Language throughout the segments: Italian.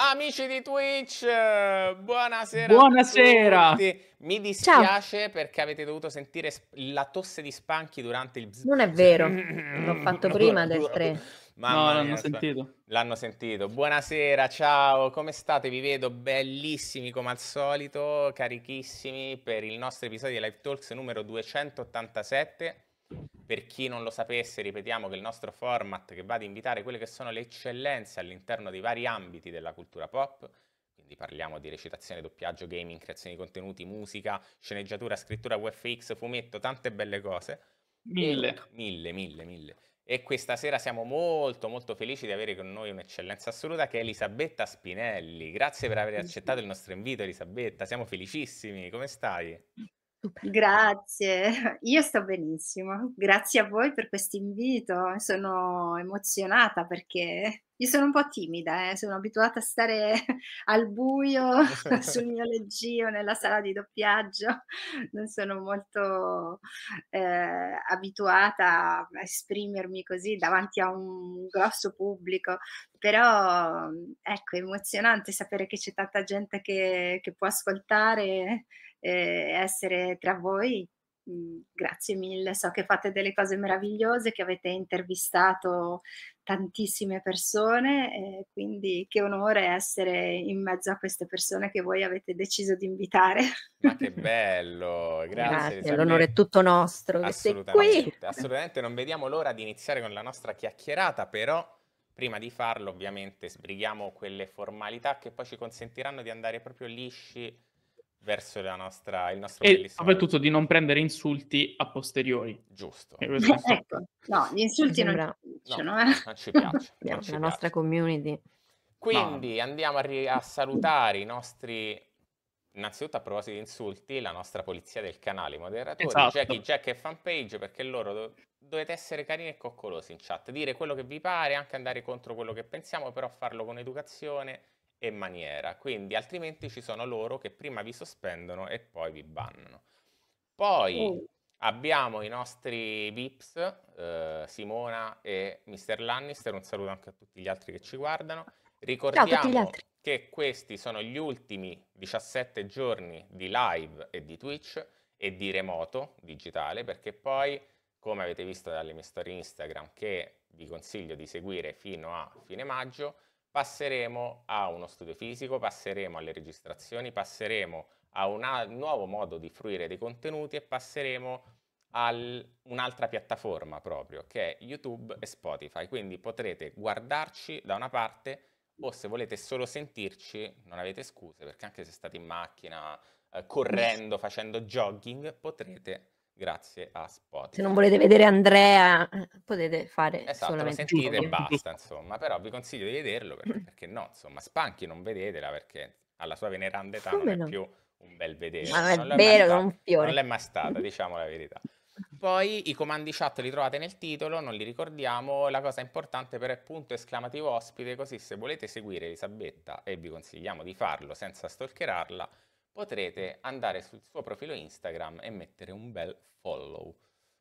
Amici di Twitch, buonasera. Buonasera. Mi dispiace Ciao. perché avete dovuto sentire la tosse di Spanchi durante il... Non è vero, l'ho fatto prima del 3. Mamma no, l'hanno mia, sentito. L'hanno sentito. Buonasera, ciao, come state? Vi vedo bellissimi come al solito, carichissimi per il nostro episodio di Live Talks numero 287. Per chi non lo sapesse, ripetiamo che il nostro format che va ad invitare quelle che sono le eccellenze all'interno dei vari ambiti della cultura pop, quindi parliamo di recitazione, doppiaggio, gaming, creazione di contenuti, musica, sceneggiatura, scrittura, UFX, fumetto, tante belle cose. Mille. E, mille, mille, mille. E questa sera siamo molto molto felici di avere con noi un'eccellenza assoluta che è Elisabetta Spinelli. Grazie per aver accettato il nostro invito Elisabetta, siamo felicissimi, come stai? Super. Grazie, io sto benissimo. Grazie a voi per questo invito. Sono emozionata perché io sono un po' timida, eh. sono abituata a stare al buio sul mio leggio nella sala di doppiaggio, non sono molto eh, abituata a esprimermi così davanti a un grosso pubblico, però ecco, è emozionante sapere che c'è tanta gente che, che può ascoltare eh, essere tra voi. Mm, grazie mille, so che fate delle cose meravigliose, che avete intervistato tantissime persone, eh, quindi che onore essere in mezzo a queste persone che voi avete deciso di invitare. Ma che bello, grazie. grazie l'onore è tutto nostro. Assolutamente, assolutamente, non vediamo l'ora di iniziare con la nostra chiacchierata, però prima di farlo ovviamente sbrighiamo quelle formalità che poi ci consentiranno di andare proprio lisci verso nostra, il nostro e soprattutto di non prendere insulti a posteriori. Giusto. Ecco. No, gli insulti non, non piacciono, no, eh. non ci piacciono. non la nostra community. Quindi no. andiamo a, ri- a salutare i nostri innanzitutto a proposito di insulti, la nostra polizia del canale, i moderatori, esatto. Jackie, Jack e fanpage, perché loro do- dovete essere carini e coccolosi in chat, dire quello che vi pare, anche andare contro quello che pensiamo, però farlo con educazione e maniera, quindi altrimenti ci sono loro che prima vi sospendono e poi vi bannano. Poi mm. abbiamo i nostri VIPs, eh, Simona e Mr. Lannister, un saluto anche a tutti gli altri che ci guardano. Ricordiamo che questi sono gli ultimi 17 giorni di live e di Twitch e di remoto digitale, perché poi, come avete visto dalle mie storie Instagram, che vi consiglio di seguire fino a fine maggio, passeremo a uno studio fisico, passeremo alle registrazioni, passeremo a un nuovo modo di fruire dei contenuti e passeremo a un'altra piattaforma proprio che è YouTube e Spotify, quindi potrete guardarci da una parte o se volete solo sentirci, non avete scuse perché anche se state in macchina, eh, correndo, facendo jogging, potrete grazie a Spotify. Se non volete vedere Andrea, potete fare esatto, solamente lo sentite e basta, insomma, però vi consiglio di vederlo perché, mm. perché no, insomma, Spanchi non vedetela perché alla sua veneranda età Come non no? è più un bel vedere. Ma non, non è vero, mai, non, fiore. non l'è mai stata, diciamo la verità. Poi i comandi chat li trovate nel titolo, non li ricordiamo. La cosa importante per punto esclamativo ospite, così se volete seguire Elisabetta e vi consigliamo di farlo senza stalkerarla, potrete andare sul suo profilo Instagram e mettere un bel follow.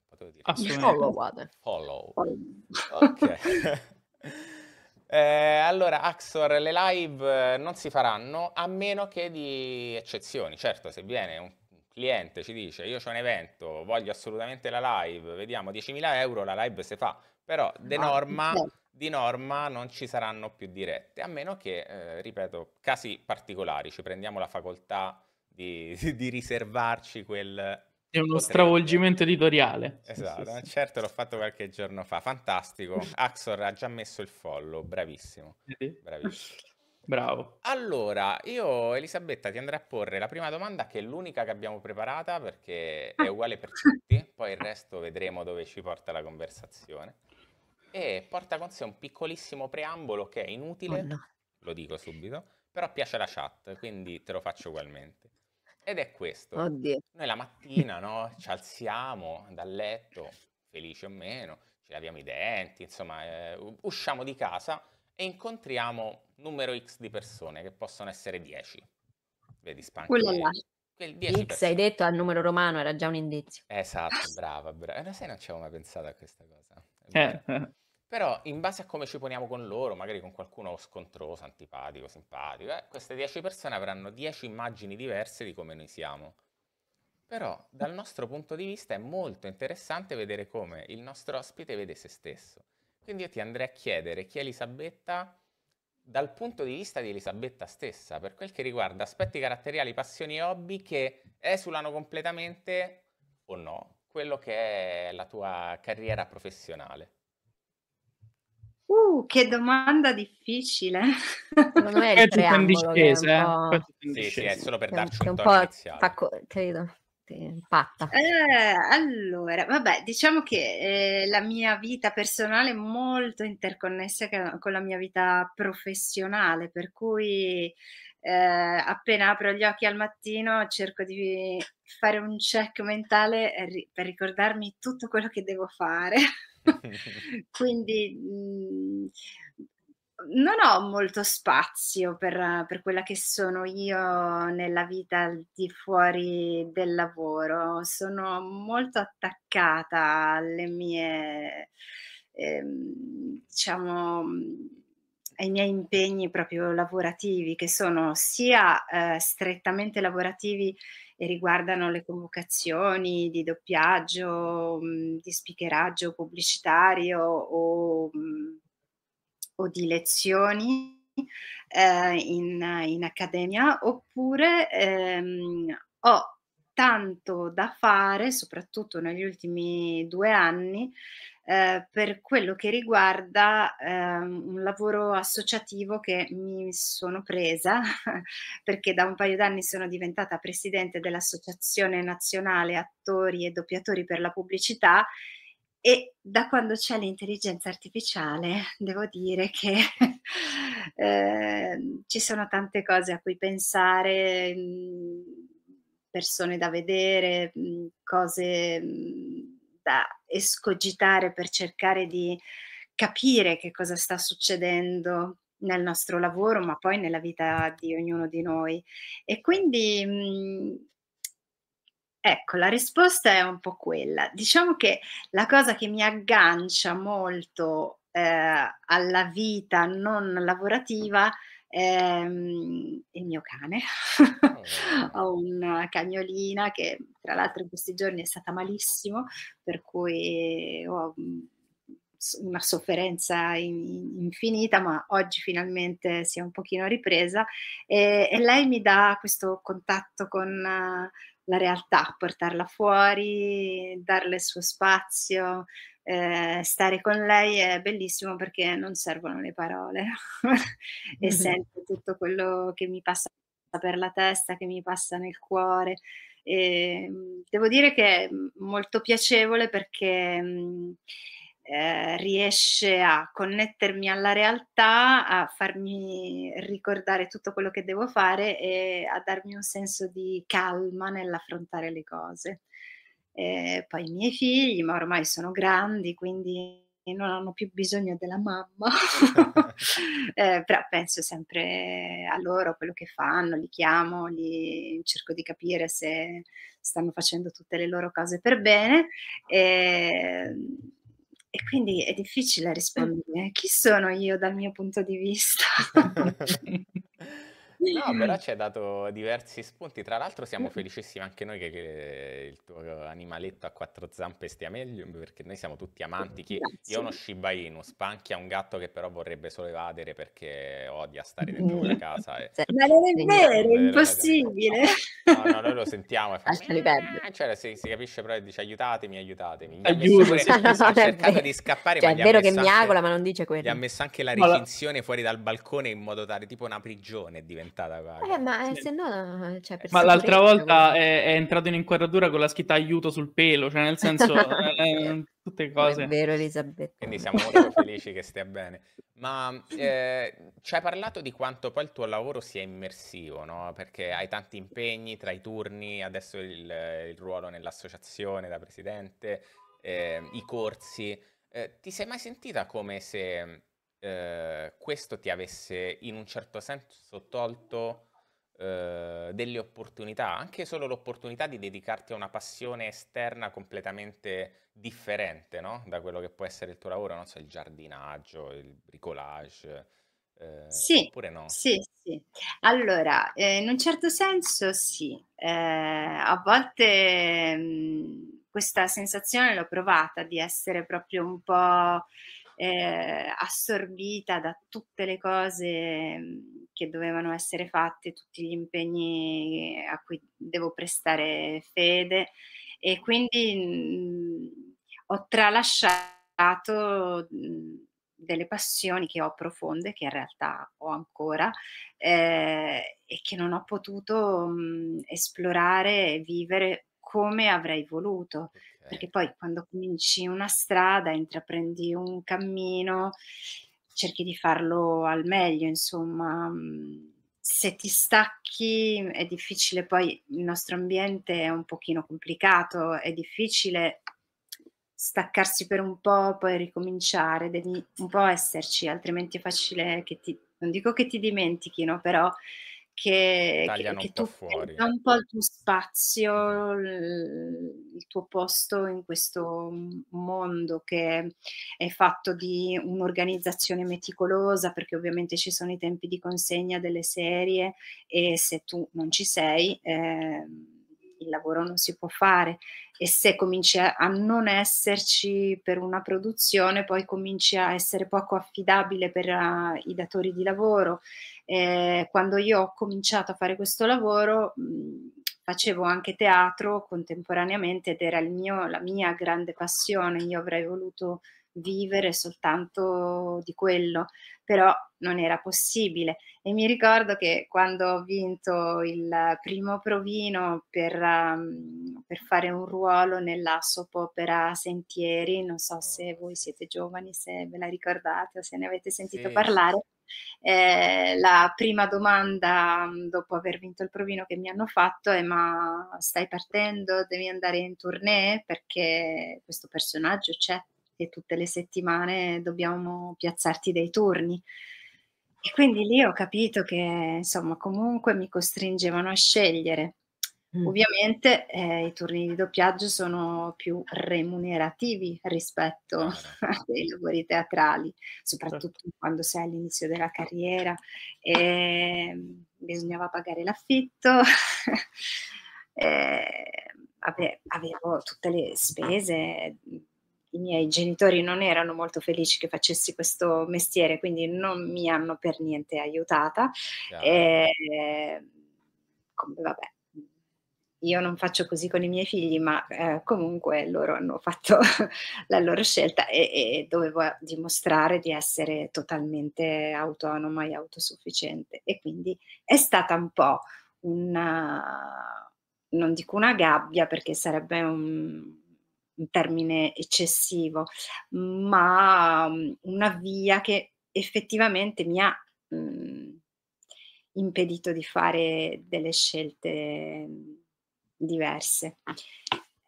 Potevo dire Follow. follow. Ok. eh, allora, Axor, le live eh, non si faranno a meno che di eccezioni. Certo, se viene un cliente ci dice io ho un evento, voglio assolutamente la live, vediamo 10.000 euro, la live si fa, però de ah, norma, di norma non ci saranno più dirette, a meno che, eh, ripeto, casi particolari, ci prendiamo la facoltà di, di riservarci quel... È uno stravolgimento editoriale. Esatto, sì, sì, certo l'ho fatto qualche giorno fa, fantastico. Axor ha già messo il follow, bravissimo. Eh sì. bravissimo. Bravo. Allora, io Elisabetta ti andrei a porre la prima domanda che è l'unica che abbiamo preparata perché è ah. uguale per tutti, poi il resto vedremo dove ci porta la conversazione. E porta con sé un piccolissimo preambolo che è inutile, oh no. lo dico subito, però piace la chat, quindi te lo faccio ugualmente. Ed è questo. Oddio. Noi la mattina, no, ci alziamo dal letto, felici o meno, ci laviamo i denti, insomma, eh, usciamo di casa e incontriamo numero X di persone, che possono essere 10. Vedi, Spanchino. Quel 10 X persone. hai detto al numero romano, era già un indizio. Esatto, brava, brava. Eh, sai, non ci avevo mai pensato a questa cosa. Eh. Però in base a come ci poniamo con loro, magari con qualcuno scontroso, antipatico, simpatico, eh, queste 10 persone avranno 10 immagini diverse di come noi siamo. Però dal nostro punto di vista è molto interessante vedere come il nostro ospite vede se stesso. Quindi io ti andrei a chiedere chi è Elisabetta dal punto di vista di Elisabetta stessa, per quel che riguarda aspetti caratteriali, passioni e hobby che esulano completamente o no, quello che è la tua carriera professionale. Uh, che domanda difficile. Secondo me è il in discesa, eh? Sì, sì, è solo per darci un, un po' iniziale. Tacco, credo. Impatta. Eh, allora, vabbè, diciamo che eh, la mia vita personale è molto interconnessa con la mia vita professionale, per cui eh, appena apro gli occhi al mattino cerco di fare un check mentale per ricordarmi tutto quello che devo fare. Quindi mh, mhmm, non ho molto spazio per, per, quella che sono io nella vita al di fuori del lavoro. Sono molto attaccata alle mie, ehm, diciamo, ai miei impegni proprio lavorativi, che sono sia eh, strettamente lavorativi e riguardano le convocazioni di doppiaggio, mh, mhmm, di speakeraggio pubblicitario o, mh, mhmm, o di lezioni. Eh, in, in, accademia oppure ehm, ho tanto da fare, soprattutto negli ultimi due anni, eh, per quello che riguarda eh, un lavoro associativo che mi sono presa, perché da un paio d'anni sono diventata presidente dell'Associazione Nazionale Attori e Doppiatori per la Pubblicità e da quando c'è l'intelligenza artificiale devo dire che eh, ci sono tante cose a cui pensare, mm, persone da vedere, mm, cose mm, testa e per cercare di capire che cosa sta succedendo nel nostro lavoro, ma poi nella vita di ognuno di noi. E quindi mm, Ecco, la risposta è un po' quella. Diciamo che la cosa che mi aggancia molto eh, alla vita non lavorativa è ehm, il mio cane. Oh. Ho una cagnolina che tra l'altro in questi giorni è stata malissimo, per cui ho mm, una sofferenza in, infinita, ma oggi finalmente si è un pochino ripresa e, e lei mi dà questo contatto con... Uh, la realtà, portarla fuori, darle il suo spazio, eh, stare con lei è bellissimo perché non servono le parole e mm-hmm. sento tutto quello che mi passa per la testa, che mi passa nel cuore. E, ehm, devo dire che è molto piacevole perché... Mh, mhmm, eh, riesce a connettermi alla realtà, a farmi ricordare tutto quello che devo fare e a darmi un senso di calma nell'affrontare le cose. E poi i miei figli, ma ormai sono grandi, quindi non hanno più bisogno della mamma, eh, però penso sempre a loro, quello che fanno, li chiamo, li, cerco di capire se stanno facendo tutte le loro cose per bene. E e quindi è difficile rispondere. Chi sono io dal mio punto di vista? No, però ci hai dato diversi spunti. Tra l'altro siamo felicissimi anche noi che, il tuo animaletto a quattro zampe stia meglio, perché noi siamo tutti amanti. Chi, io uno Shiba Inu, Spanchi è un gatto che però vorrebbe solo evadere perché odia stare dentro la casa. E... Ma non è vero, è impossibile. No, no, noi lo sentiamo e fa... Eh", cioè, si, si, capisce però e dice aiutatemi, aiutatemi. Aiuto, pure, ha cercato di scappare. Cioè, ma è vero che miagola, ma non dice quello. Gli ha messo anche la recinzione fuori dal balcone in modo tale tipo una prigione è diventata diventata vaga. Eh, ma eh, se no, eh, cioè, Ma l'altra volta è, è, entrato in inquadratura con la scritta aiuto sul pelo, cioè nel senso, eh, eh, tutte cose. È vero, Elisabetta. Quindi siamo molto felici che stia bene. Ma eh, ci hai parlato di quanto poi il tuo lavoro sia immersivo, no? Perché hai tanti impegni tra i turni, adesso il, il ruolo nell'associazione da presidente, eh, i corsi. ti sei mai sentita come se eh, questo ti avesse in un certo senso tolto eh, delle opportunità, anche solo l'opportunità di dedicarti a una passione esterna completamente differente no? da quello che può essere il tuo lavoro, non so, il giardinaggio, il bricolage. Eh, sì, oppure no? Sì, sì. Allora, eh, in un certo senso sì, eh, a volte mh, mm, questa sensazione l'ho provata di essere proprio un po' eh, assorbita da tutte le cose mm, che dovevano essere fatte, tutti gli impegni a cui devo prestare fede e quindi mh, mm, ho tralasciato mh, mm, delle passioni che ho profonde, che in realtà ho ancora, eh, e che non ho potuto mh, esplorare e vivere come avrei voluto, okay. perché poi quando cominci una strada, intraprendi un cammino, cerchi di farlo al meglio, insomma, se ti stacchi è difficile, poi il nostro ambiente è un pochino complicato, è difficile staccarsi per un po', poi ricominciare, devi un po' esserci, altrimenti è facile che ti, non dico che ti dimentichino, però che, Tagliano che, che tu fuori. un po' il tuo spazio, il tuo posto in questo mondo che è fatto di un'organizzazione meticolosa, perché ovviamente ci sono i tempi di consegna delle serie e se tu non ci sei... Eh, il lavoro non si può fare e se cominci a non esserci per una produzione, poi cominci a essere poco affidabile per uh, i datori di lavoro. Eh, quando io ho cominciato a fare questo lavoro, mh, facevo anche teatro contemporaneamente ed era mio, la mia grande passione, io avrei voluto vivere soltanto di quello, però non era possibile. E mi ricordo che quando ho vinto il primo provino per, um, per fare un ruolo nella soap opera Sentieri, non so se oh. voi siete giovani, se ve la ricordate o se ne avete sentito sì. parlare, eh, la prima domanda mhmm, dopo aver vinto il provino che mi hanno fatto è ma stai partendo, devi andare in tournée perché questo personaggio c'è e tutte le settimane dobbiamo piazzarti dei turni. E quindi lì ho capito che insomma comunque mi costringevano a scegliere. Mm. Ovviamente eh, i turni di doppiaggio sono più remunerativi rispetto ah. ai lavori teatrali, soprattutto certo. quando sei all'inizio della certo. carriera. E mm, bisognava pagare l'affitto, e, eh, vabbè, avevo tutte le spese i miei genitori non erano molto felici che facessi questo mestiere, quindi non mi hanno per niente aiutata. Yeah. E, vabbè, io non faccio così con i miei figli, ma eh, comunque loro hanno fatto la loro scelta e, e, dovevo dimostrare di essere totalmente autonoma e autosufficiente. E quindi è stata un po' una, non dico una gabbia perché sarebbe un, un termine eccessivo, ma mhmm, una via che effettivamente mi ha mh, mhmm, impedito di fare delle scelte mhmm, diverse.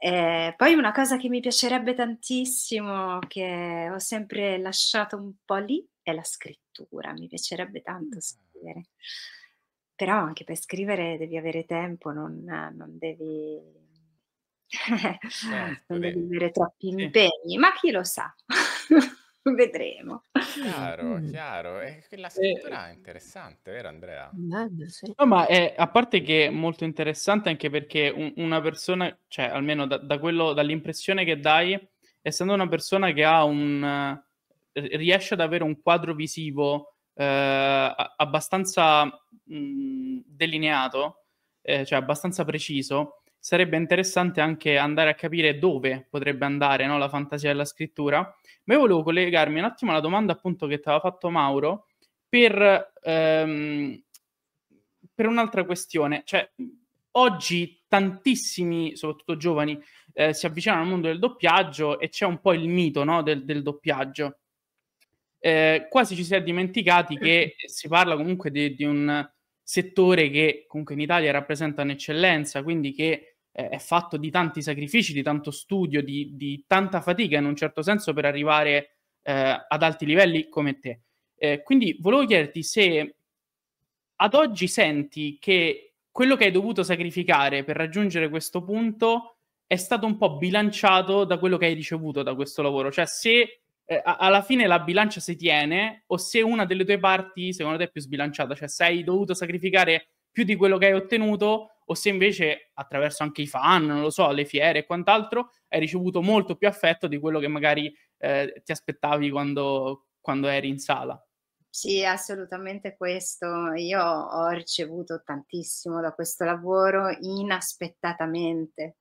Eh, poi una cosa che mi piacerebbe tantissimo, che ho sempre lasciato un po' lì, è la scrittura. Mi piacerebbe tanto ah. scrivere. Però anche per scrivere devi avere tempo, non, non devi Certo, non devi avere troppi sì. impegni, ma chi lo sa, vedremo. Chiaro, mm. chiaro. E la eh, scrittura è eh. interessante, vero Andrea? No, ma è, eh, a parte che è molto interessante anche perché un- una persona, cioè almeno da, da quello, dall'impressione che dai, essendo una persona che ha un... riesce ad avere un quadro visivo eh, abbastanza mh, mm, delineato, eh, cioè abbastanza preciso, sarebbe interessante anche andare a capire dove potrebbe andare no, la fantasia della scrittura. Ma io volevo collegarmi un attimo alla domanda appunto che ti aveva fatto Mauro per, ehm, per un'altra questione. Cioè, oggi tantissimi, soprattutto giovani, eh, si avvicinano al mondo del doppiaggio e c'è un po' il mito no, del, del, doppiaggio. Eh, quasi ci si è dimenticati che si parla comunque di, di un settore che comunque in Italia rappresenta un'eccellenza, quindi che eh, è fatto di tanti sacrifici, di tanto studio, di, di tanta fatica in un certo senso per arrivare eh, ad alti livelli come te. Eh, quindi volevo chiederti se ad oggi senti che quello che hai dovuto sacrificare per raggiungere questo punto è stato un po' bilanciato da quello che hai ricevuto da questo lavoro, cioè se eh, alla fine la bilancia si tiene o se una delle tue parti secondo te è più sbilanciata, cioè se hai dovuto sacrificare più di quello che hai ottenuto o se invece attraverso anche i fan, non lo so, le fiere e quant'altro, hai ricevuto molto più affetto di quello che magari eh, ti aspettavi quando, quando eri in sala. Sì, assolutamente questo. Io ho ricevuto tantissimo da questo lavoro inaspettatamente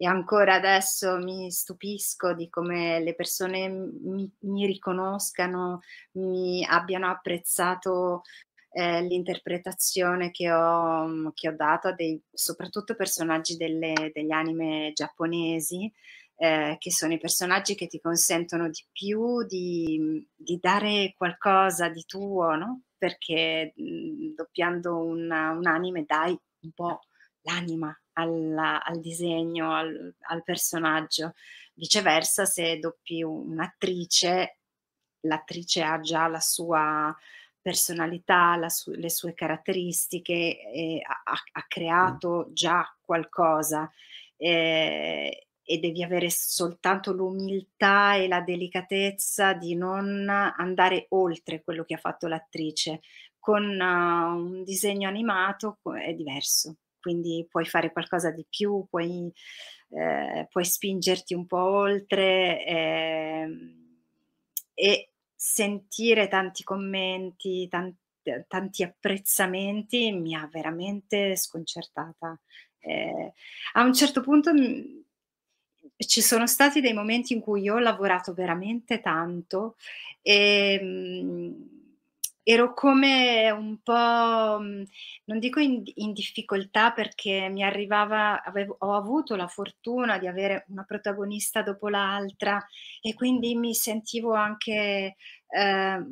e ancora adesso mi stupisco di come le persone mi, mi riconoscano, mi abbiano apprezzato eh, l'interpretazione che ho, mm, che ho, dato a dei, soprattutto personaggi delle, degli anime giapponesi, eh, che sono i personaggi che ti consentono di più di, di dare qualcosa di tuo, no? perché mh, mm, doppiando una, un anime dai un po' l'anima alla, al disegno, al, al personaggio. Viceversa, se doppi un'attrice, l'attrice ha già la sua personalità, su- le sue caratteristiche, ha, ha, creato già qualcosa eh, e devi avere soltanto l'umiltà e la delicatezza di non andare oltre quello che ha fatto l'attrice. Con uh, un disegno animato è diverso quindi puoi fare qualcosa di più, puoi, eh, puoi spingerti un po' oltre eh, e sentire tanti commenti, tanti, tanti apprezzamenti mi ha veramente sconcertata. Eh, a un certo punto mm, ci sono stati dei momenti in cui io ho lavorato veramente tanto e ehm, mh, ero come un po', mm, non dico in, in difficoltà perché mi arrivava, avevo, ho avuto la fortuna di avere una protagonista dopo l'altra e quindi mi sentivo anche, eh,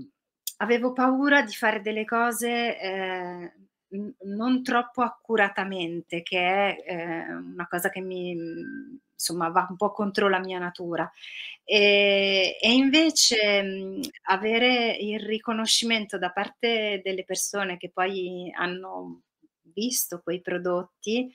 avevo paura di fare delle cose eh, non troppo accuratamente, che è eh, una cosa che mi mm, insomma va un po' contro la mia natura. E, e invece mh, avere il riconoscimento da parte delle persone che poi hanno visto quei prodotti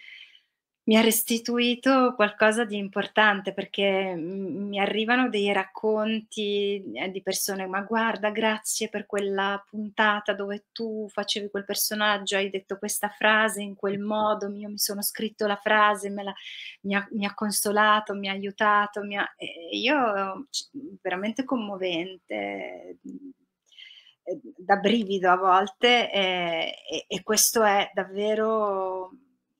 mi ha restituito qualcosa di importante perché mm, mi arrivano dei racconti eh, di persone, ma guarda, grazie per quella puntata dove tu facevi quel personaggio, hai detto questa frase in quel modo, io mi sono scritto la frase, la, mi, ha, mi, ha, consolato, mi ha aiutato, mi ha, io veramente commovente eh, da brivido a volte e, eh, e, e questo è davvero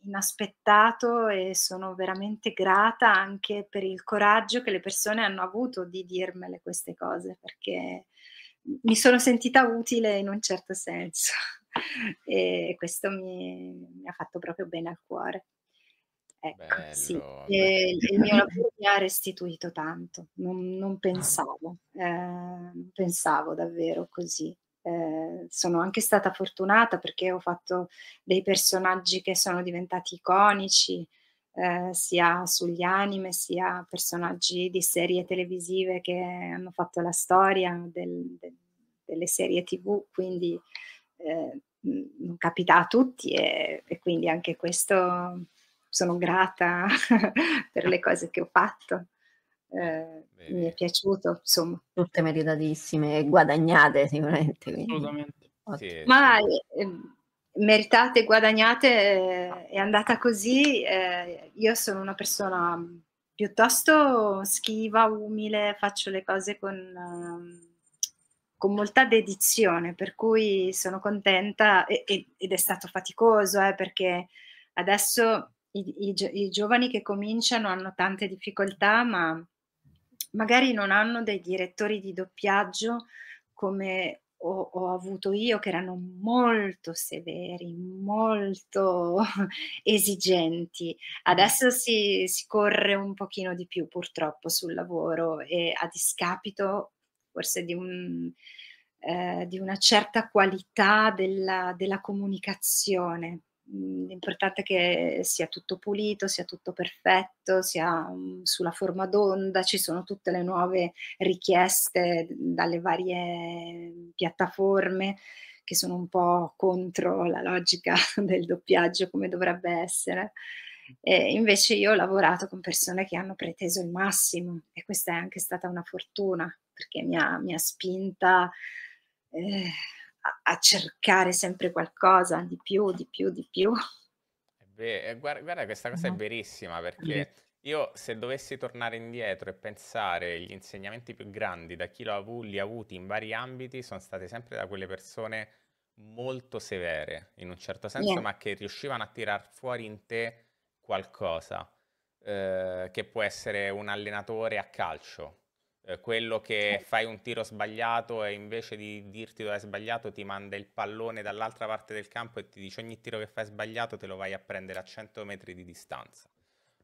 inaspettato e sono veramente grata anche per il coraggio che le persone hanno avuto di dirmele queste cose perché mi sono sentita utile in un certo senso e questo mi, mi ha fatto proprio bene al cuore. Ecco, bello, sì. bello. E, il mio lavoro mi ha restituito tanto, non, non pensavo, eh, non pensavo davvero così eh, sono anche stata fortunata perché ho fatto dei personaggi che sono diventati iconici, eh, sia sugli anime, sia personaggi di serie televisive che hanno fatto la storia del, del, delle serie tv, quindi eh, non capita a tutti e, e quindi anche questo sono grata per le cose che ho fatto eh, mi è piaciuto, insomma. Tutte meritatissime e eh, guadagnate sicuramente. Assolutamente. Sì, Ma sì. Eh, meritate, guadagnate, eh, è andata così. Eh, io sono una persona mm, piuttosto schiva, umile, faccio le cose con ehm, con molta dedizione, per cui sono contenta e, e, ed è stato faticoso eh, perché adesso i, i, i, giovani che cominciano hanno tante difficoltà, ma magari non hanno dei direttori di doppiaggio come ho, ho avuto io, che erano molto severi, molto esigenti. Adesso si, si corre un pochino di più purtroppo sul lavoro e a discapito forse di un... Eh, di una certa qualità della, della comunicazione l'importante è che sia tutto pulito, sia tutto perfetto, sia sulla forma d'onda, ci sono tutte le nuove richieste dalle varie piattaforme che sono un po' contro la logica del doppiaggio come dovrebbe essere. E invece io ho lavorato con persone che hanno preteso il massimo e questa è anche stata una fortuna perché mi ha, mi ha spinta eh, a, cercare sempre qualcosa di più, di più, di più. Beh, guarda, guarda, questa cosa no. è verissima perché io se dovessi tornare indietro e pensare gli insegnamenti più grandi da chi li ha avuti in vari ambiti sono stati sempre da quelle persone molto severe in un certo senso yeah. ma che riuscivano a tirar fuori in te qualcosa eh, che può essere un allenatore a calcio eh, quello che eh. fai un tiro sbagliato e invece di dirti dove hai sbagliato ti manda il pallone dall'altra parte del campo e ti dice ogni tiro che fai sbagliato te lo vai a prendere a 100 metri di distanza.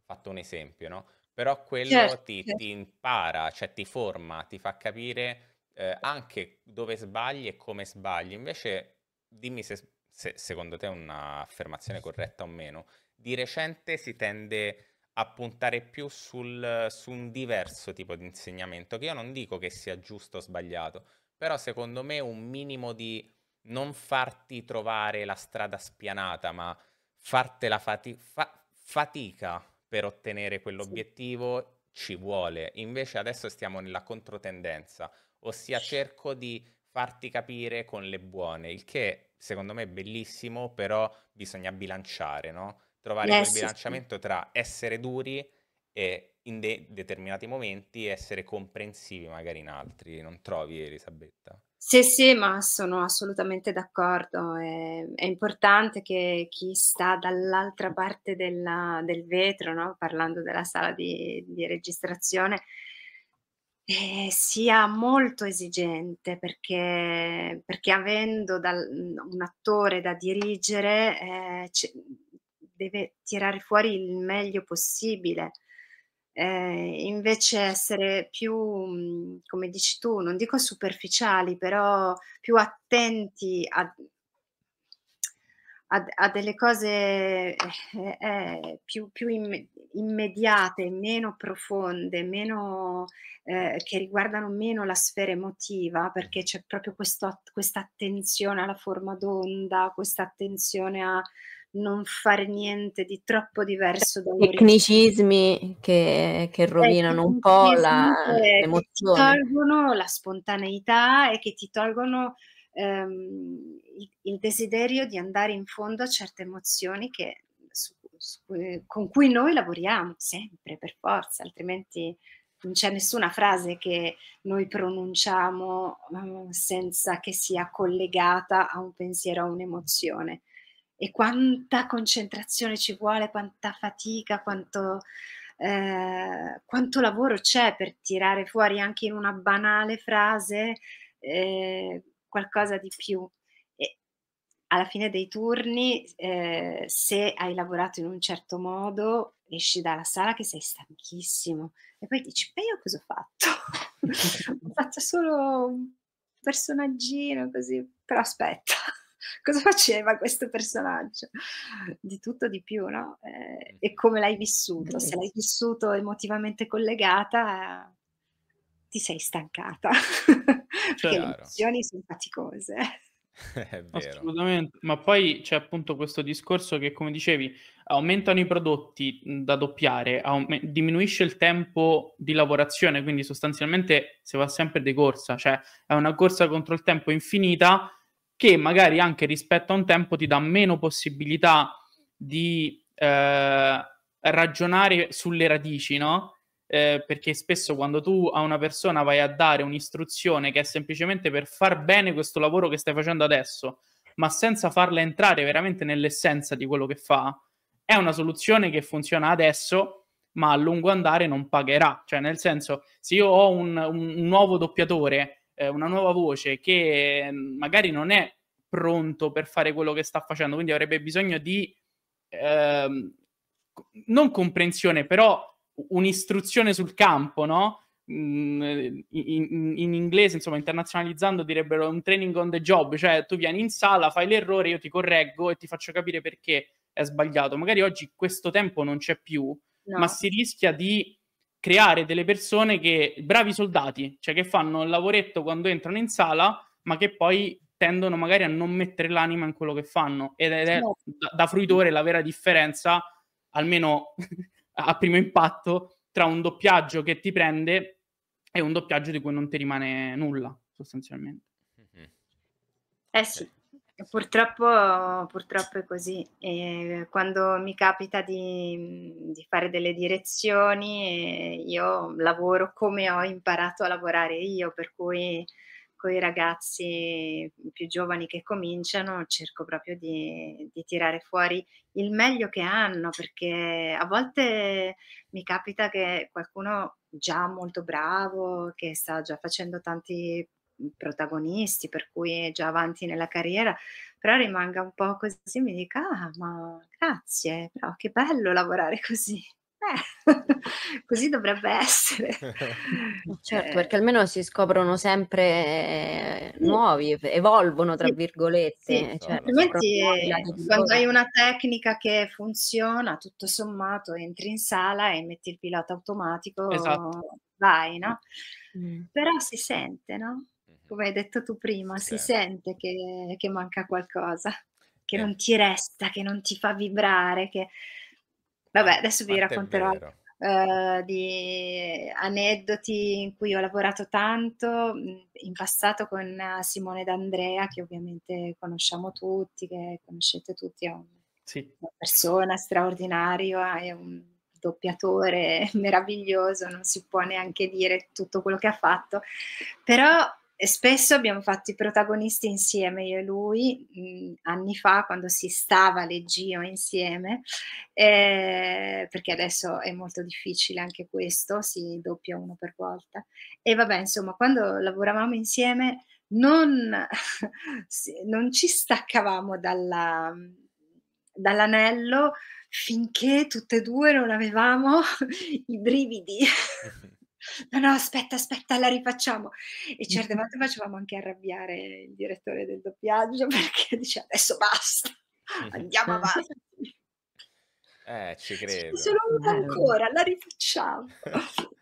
Fatto un esempio, no? Però quello certo. ti, ti, impara, cioè ti forma, ti fa capire eh, anche dove sbagli e come sbagli. Invece dimmi se, se secondo te è un'affermazione corretta o meno. Di recente si tende a puntare più sul, su un diverso tipo di insegnamento, che io non dico che sia giusto o sbagliato, però secondo me un minimo di non farti trovare la strada spianata, ma fartela fati- fa- fatica per ottenere quell'obiettivo ci vuole. Invece adesso stiamo nella controtendenza, ossia cerco di farti capire con le buone, il che secondo me è bellissimo, però bisogna bilanciare, no? trovare yes. Eh, quel bilanciamento tra essere duri e in de- determinati momenti essere comprensivi magari in altri, non trovi Elisabetta? Sì, sì, ma sono assolutamente d'accordo. È, è importante che chi sta dall'altra parte della, del vetro, no? parlando della sala di, di registrazione, eh, sia molto esigente perché, perché avendo dal, un attore da dirigere eh, deve tirare fuori il meglio possibile. Eh, invece essere più, mhmm, come dici tu, non dico superficiali, però più attenti a, a, a delle cose eh, eh, più, più imme, immediate, meno profonde, meno, eh, che riguardano meno la sfera emotiva, perché c'è proprio questa attenzione alla forma d'onda, questa attenzione a non fare niente di troppo diverso da tecnicismi che, che eh, rovinano un po' la, l'emozione. Che ti tolgono la spontaneità e che ti tolgono ehm, il, il, desiderio di andare in fondo a certe emozioni che, su, su, con cui noi lavoriamo sempre, per forza, altrimenti non c'è nessuna frase che noi pronunciamo eh, senza che sia collegata a un pensiero, a un'emozione e quanta concentrazione ci vuole, quanta fatica, quanto, eh, quanto lavoro c'è per tirare fuori anche in una banale frase eh, qualcosa di più. E alla fine dei turni, eh, se hai lavorato in un certo modo, esci dalla sala che sei stanchissimo e poi dici, ma io cosa ho fatto? ho fatto solo un personaggino così, però aspetta cosa faceva questo personaggio? Di tutto, di più, no? Eh, e come l'hai vissuto? Se l'hai vissuto emotivamente collegata, ti sei stancata. Perché le certo. emozioni sono faticose. Assolutamente, ma poi c'è appunto questo discorso che come dicevi aumentano i prodotti da doppiare, aum- diminuisce il tempo di lavorazione, quindi sostanzialmente si va sempre di corsa, cioè è una corsa contro il tempo infinita che magari anche rispetto a un tempo ti dà meno possibilità di eh, ragionare sulle radici, no? Eh, perché spesso quando tu a una persona vai a dare un'istruzione che è semplicemente per far bene questo lavoro che stai facendo adesso, ma senza farla entrare veramente nell'essenza di quello che fa, è una soluzione che funziona adesso, ma a lungo andare non pagherà. Cioè, nel senso, se io ho un, un nuovo doppiatore eh, una nuova voce che mm, magari non è pronto per fare quello che sta facendo, quindi avrebbe bisogno di ehm, non comprensione, però un'istruzione sul campo, no? Mm, in, in, inglese, insomma, internazionalizzando direbbero un training on the job, cioè tu vieni in sala, fai l'errore, io ti correggo e ti faccio capire perché è sbagliato. Magari oggi questo tempo non c'è più, no. ma si rischia di creare delle persone che, bravi soldati, cioè che fanno il lavoretto quando entrano in sala, ma che poi tendono magari a non mettere l'anima in quello che fanno. Ed è no. da, da fruitore la vera differenza, almeno a primo impatto, tra un doppiaggio che ti prende e un doppiaggio di cui non ti rimane nulla, sostanzialmente. Mm-hmm. Eh sì. Purtroppo, purtroppo è così. E quando mi capita di, di, fare delle direzioni, eh, io lavoro come ho imparato a lavorare io, per cui con i ragazzi più giovani che cominciano cerco proprio di, di tirare fuori il meglio che hanno, perché a volte mi capita che qualcuno già molto bravo, che sta già facendo tanti Mhmm, protagonisti, per cui è già avanti nella carriera, però rimanga un po' così mi dica, ah, ma grazie, però che bello lavorare così. Eh, così dovrebbe essere. Certo, eh. perché almeno si scoprono sempre eh, nuovi, evolvono tra virgolette. Sì, cioè, altrimenti eh, quando hai una tecnica che funziona, tutto sommato entri in sala e metti il pilota automatico, esatto. vai, no? Mm. Però si sente, no? come hai detto tu prima, certo. si sente che, che, manca qualcosa, che eh. non ti resta, che non ti fa vibrare, che... Vabbè, eh, adesso vi Quanto racconterò uh, di aneddoti in cui ho lavorato tanto mm, in passato con Simone D'Andrea, che ovviamente conosciamo tutti, che conoscete tutti, è un, sì. una persona straordinaria, è un doppiatore meraviglioso, non si può neanche dire tutto quello che ha fatto, però spesso abbiamo fatto i protagonisti insieme, io e lui, mh, anni fa quando si stava leggio insieme, eh, perché adesso è molto difficile anche questo, si doppia uno per volta. E vabbè, insomma, quando lavoravamo insieme non, non ci staccavamo dalla, dall'anello finché tutte e due non avevamo i brividi. no, no, aspetta, aspetta, la rifacciamo. E certe volte facevamo anche arrabbiare il direttore del doppiaggio perché dice adesso basta, andiamo avanti. Eh, ci credo. Se lo ancora, la rifacciamo.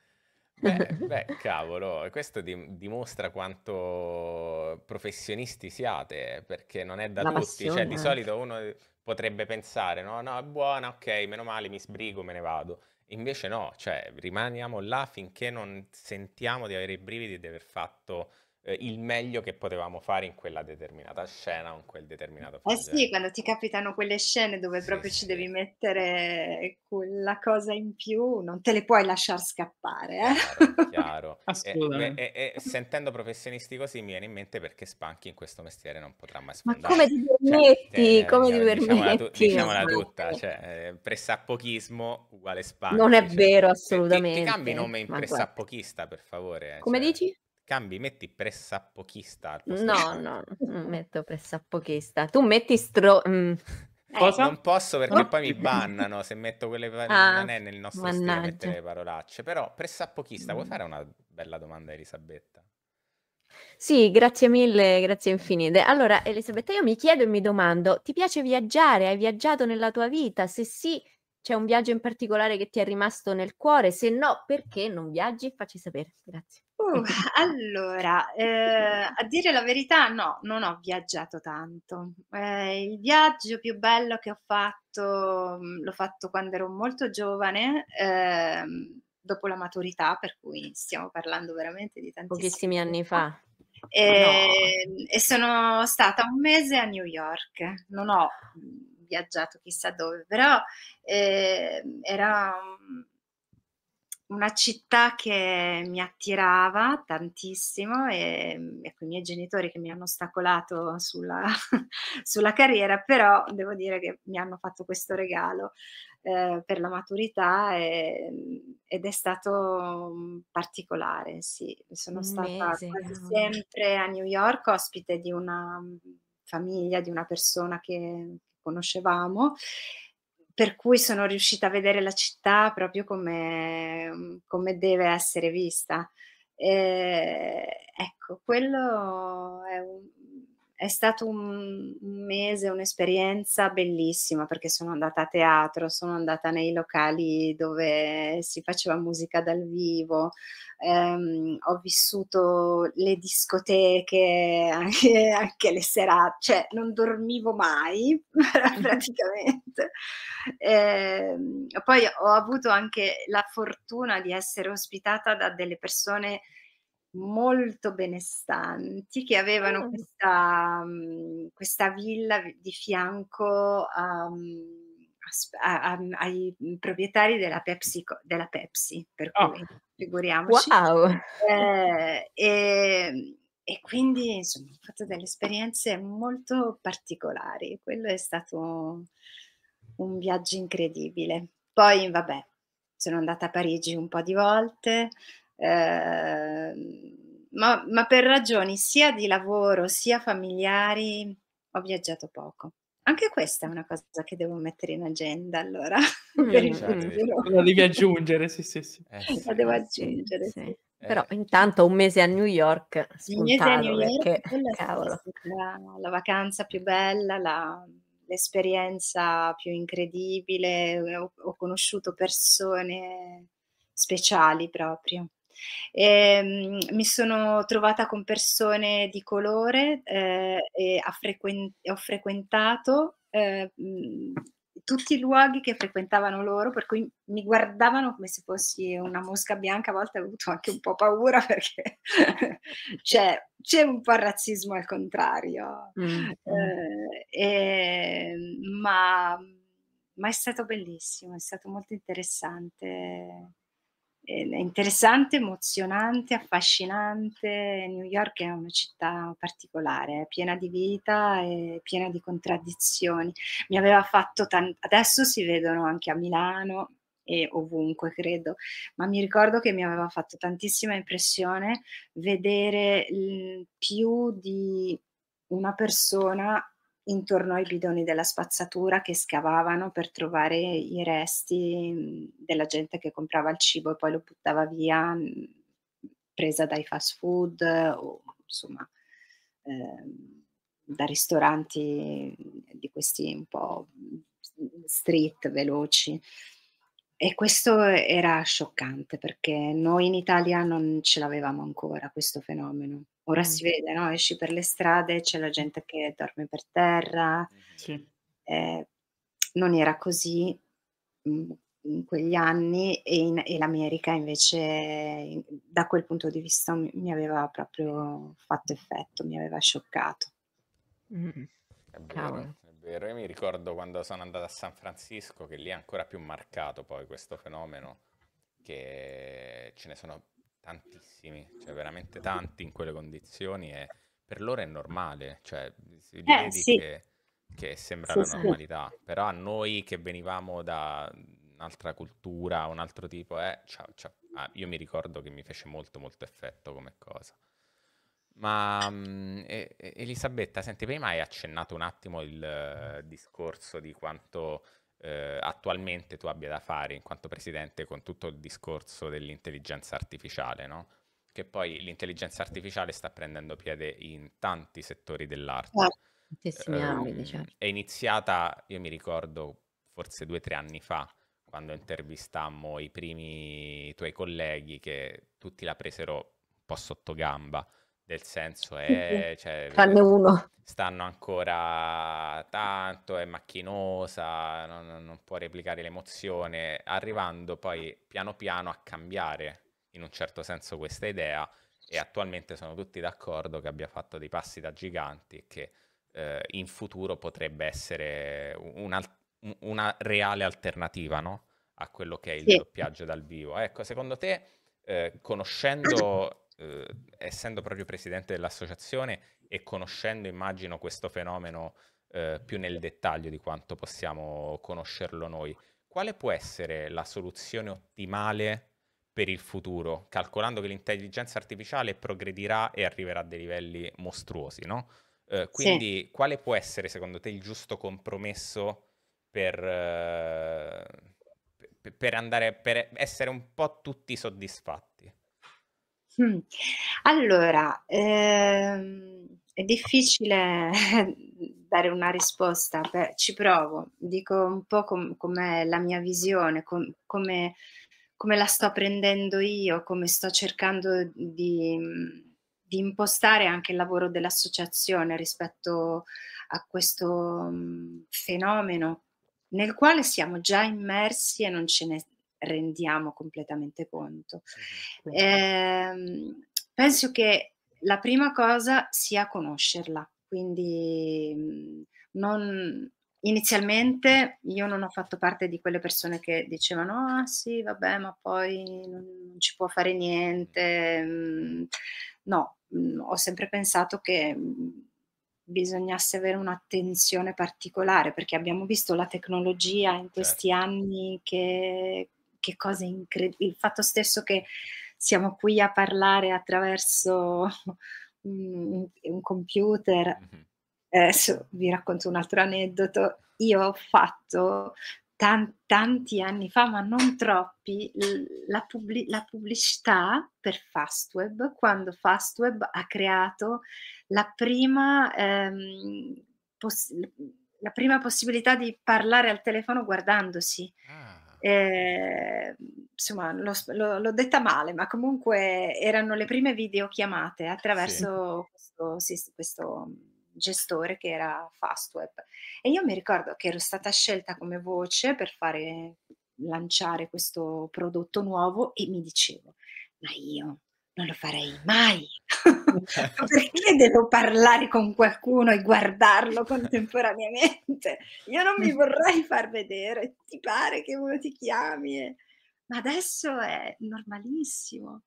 Beh, beh, cavolo, questo di- dimostra quanto professionisti siate, perché non è da la tutti, passione. cioè di ecco. solito uno potrebbe pensare, no, no, è buona, ok, meno male, mi sbrigo, me ne vado. Invece no, cioè rimaniamo là finché non sentiamo di avere i brividi di aver fatto eh, il meglio che potevamo fare in quella determinata scena o in quel determinato eh film. Eh sì, quando ti capitano quelle scene dove sì, proprio sì. ci devi mettere quella cosa in più, non te le puoi lasciar scappare. Eh? Chiaro, chiaro. Assolutamente. E, e, e, sentendo professionisti così mi viene in mente perché Spanchi in questo mestiere non potrà mai sfondare. Ma come ti permetti? Cioè, come ti permetti? Diciamola, diciamola tutta, cioè, eh, pressappochismo uguale Spanchi. Non è cioè, vero, assolutamente. Ti, ti cambi nome in pressappochista, per favore. Eh, come cioè. dici? Cambi, metti pressappochista al No, no, non metto pressappochista. Tu metti stro... mm. Eh. Cosa? Non posso perché Oh. poi mi bannano se metto quelle parole. Ah, non è nel nostro stile mannaggia. mettere le parolacce. Però, pressappochista, vuoi mm. fare una bella domanda Elisabetta? Sì, grazie mille, grazie infinite. Allora, Elisabetta, io mi chiedo e mi domando, ti piace viaggiare? Hai viaggiato nella tua vita? Se sì, c'è un viaggio in particolare che ti è rimasto nel cuore? Se no, perché non viaggi? Facci sapere. Grazie. Uh, allora, eh, a dire la verità, no, non ho viaggiato tanto. Eh, il viaggio più bello che ho fatto mm, l'ho fatto quando ero molto giovane, ehm, dopo la maturità, per cui stiamo parlando veramente di tantissimi pochissimi anni fa. E, ehm, no. e sono stata un mese a New York. Non ho mm, viaggiato chissà dove, però eh, era una città che mi attirava tantissimo e mm, ecco, i miei genitori che mi hanno ostacolato sulla, sulla, carriera, però devo dire che mi hanno fatto questo regalo eh, per la maturità e, mm, ed è stato mm, particolare, sì. Sono stata mese, quasi sempre a New York ospite di una famiglia, di una persona che conoscevamo per cui sono riuscita a vedere la città proprio come, mm, come deve essere vista. E, ehm, ecco, quello è un, è stato un mese, un'esperienza bellissima perché sono andata a teatro, sono andata nei locali dove si faceva musica dal vivo, ehm, ho vissuto le discoteche, anche, anche le serate, cioè non dormivo mai praticamente. Eh, poi ho avuto anche la fortuna di essere ospitata da delle persone molto benestanti che avevano ah. questa, mhmm, questa villa di fianco um, a, a, ai mhmm, proprietari della Pepsi, della Pepsi per ah. cui oh. figuriamoci. Wow! Eh, e, ehm, e, quindi insomma ho fatto delle esperienze molto particolari, quello è stato un, un viaggio incredibile. Poi vabbè, sono andata a Parigi un po' di volte, Ehm, ma, ma per ragioni sia di lavoro sia familiari ho viaggiato poco. Anche questa è una cosa che devo mettere in agenda, allora. Mm, certo. La devi aggiungere, sì, sì, sì. Eh, sì La devo aggiungere, sì. sì. Però intanto un mese a New York, un mese a New York, perché, cavolo. La, la, vacanza più bella, la, l'esperienza più incredibile, ho, ho conosciuto persone speciali proprio. Eh, mi sono trovata con persone di colore eh, e frequen ho frequentato eh, mhmm, tutti i luoghi che frequentavano loro, per cui mi guardavano come se fossi una mosca bianca, a volte ho avuto anche un po' paura perché c'è, un po' il razzismo al contrario, mm. mm. Eh, ehm, ma, ma è stato bellissimo, è stato molto interessante è interessante, emozionante, affascinante. New York è una città particolare, piena di vita e piena di contraddizioni. Mi aveva fatto tanto, adesso si vedono anche a Milano e ovunque credo, ma mi ricordo che mi aveva fatto tantissima impressione vedere più di una persona intorno ai bidoni della spazzatura che scavavano per trovare i resti mm, della gente che comprava il cibo e poi lo buttava via mm, presa dai fast food o insomma eh, da ristoranti di questi un po' street veloci. E questo era scioccante perché noi in Italia non ce l'avevamo ancora questo fenomeno. Ora mm. si vede, no? esci per le strade, c'è la gente che dorme per terra. Sì. Eh, non era così mh, mm, in quegli anni e, in, e l'America invece in, da quel punto di vista mi, mi, aveva proprio fatto effetto, mi aveva scioccato. Mm. Cavolo. Eh vero, io mi ricordo quando sono andato a San Francisco che lì è ancora più marcato poi questo fenomeno, che ce ne sono tantissimi, cioè veramente tanti in quelle condizioni e per loro è normale, cioè si eh, sì. che, che, sembra sì, la normalità, sì. però a noi che venivamo da un'altra cultura, un altro tipo, eh, ciao, ciao. Ah, io mi ricordo che mi fece molto molto effetto come cosa. Ma eh, Elisabetta, senti, prima hai accennato un attimo il eh, discorso di quanto eh, attualmente tu abbia da fare in quanto presidente con tutto il discorso dell'intelligenza artificiale, no? Che poi l'intelligenza artificiale sta prendendo piede in tanti settori dell'arte. Certo, tantissimi ehm, ambiti, certo. È iniziata, io mi ricordo, forse due o tre anni fa, quando intervistammo i primi tuoi colleghi che tutti la presero un po' sotto gamba del senso è... Eh, cioè, Tranne eh, uno. Stanno ancora tanto, è macchinosa, non, non può replicare l'emozione, arrivando poi piano piano a cambiare in un certo senso questa idea e attualmente sono tutti d'accordo che abbia fatto dei passi da giganti e che eh, in futuro potrebbe essere una, una reale alternativa no? a quello che è il sì. doppiaggio dal vivo. Ecco, secondo te, eh, conoscendo eh, essendo proprio presidente dell'associazione e conoscendo, immagino, questo fenomeno eh, più nel dettaglio di quanto possiamo conoscerlo noi, quale può essere la soluzione ottimale per il futuro, calcolando che l'intelligenza artificiale progredirà e arriverà a dei livelli mostruosi, no? Eh, quindi sì. quale può essere secondo te il giusto compromesso per, eh, per, andare, per essere un po' tutti soddisfatti? Allora, ehm, è difficile dare una risposta, beh, ci provo, dico un po' com- com'è la mia visione, com- come, come la sto prendendo io, come sto cercando di, di impostare anche il lavoro dell'associazione rispetto a questo mhmm, fenomeno nel quale siamo già immersi e non ce ne rendiamo completamente conto. Eh, penso che la prima cosa sia conoscerla, quindi mhmm, non, inizialmente io non ho fatto parte di quelle persone che dicevano ah sì vabbè ma poi non ci può fare niente mhmm, no mhmm, ho sempre pensato che bisognasse avere un'attenzione particolare perché abbiamo visto la tecnologia in questi certo. anni che che cosa incredibile, il fatto stesso che siamo qui a parlare attraverso un, un computer. Mm-hmm. Adesso vi racconto un altro aneddoto. Io ho fatto tan- tanti anni fa, ma non troppi, la, pubblic- la pubblicità per Fastweb, quando Fastweb ha creato la prima... Ehm, poss- la prima possibilità di parlare al telefono guardandosi. Ah. Eh, insomma, l'ho, l'ho, l'ho, detta male, ma comunque erano le prime videochiamate attraverso sì. questo, sì, questo, gestore che era Fastweb. E io mi ricordo che ero stata scelta come voce per fare, lanciare questo prodotto nuovo e mi dicevo, ma io non lo farei mai. Perché devo parlare con qualcuno e guardarlo contemporaneamente? Io non mi vorrei far vedere, ti pare che uno ti chiami, e... ma adesso è normalissimo,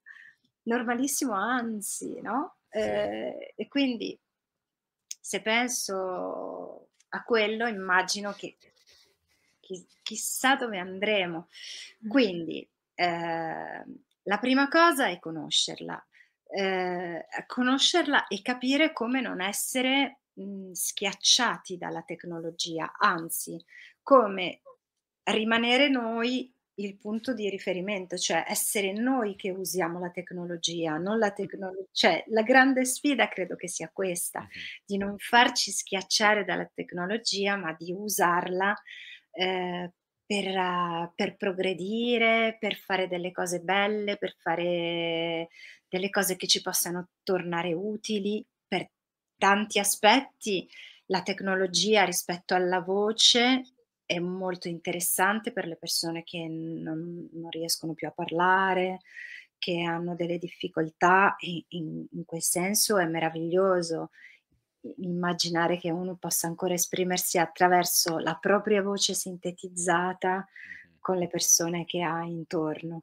normalissimo anzi, no? Eh, e quindi se penso a quello immagino che chissà dove andremo. Mm. Quindi... Eh, la prima cosa è conoscerla, eh, conoscerla e capire come non essere mh, mhmm, schiacciati dalla tecnologia, anzi come rimanere noi il punto di riferimento, cioè essere noi che usiamo la tecnologia, non la tecnologia. Cioè, la grande sfida credo che sia questa, di non farci schiacciare dalla tecnologia, ma di usarla eh, per, uh, per progredire, per fare delle cose belle, per fare delle cose che ci possano tornare utili per tanti aspetti. La tecnologia rispetto alla voce è molto interessante per le persone che non, non riescono più a parlare, che hanno delle difficoltà e in, in quel senso è meraviglioso immaginare che uno possa ancora esprimersi attraverso la propria voce sintetizzata con le persone che ha intorno.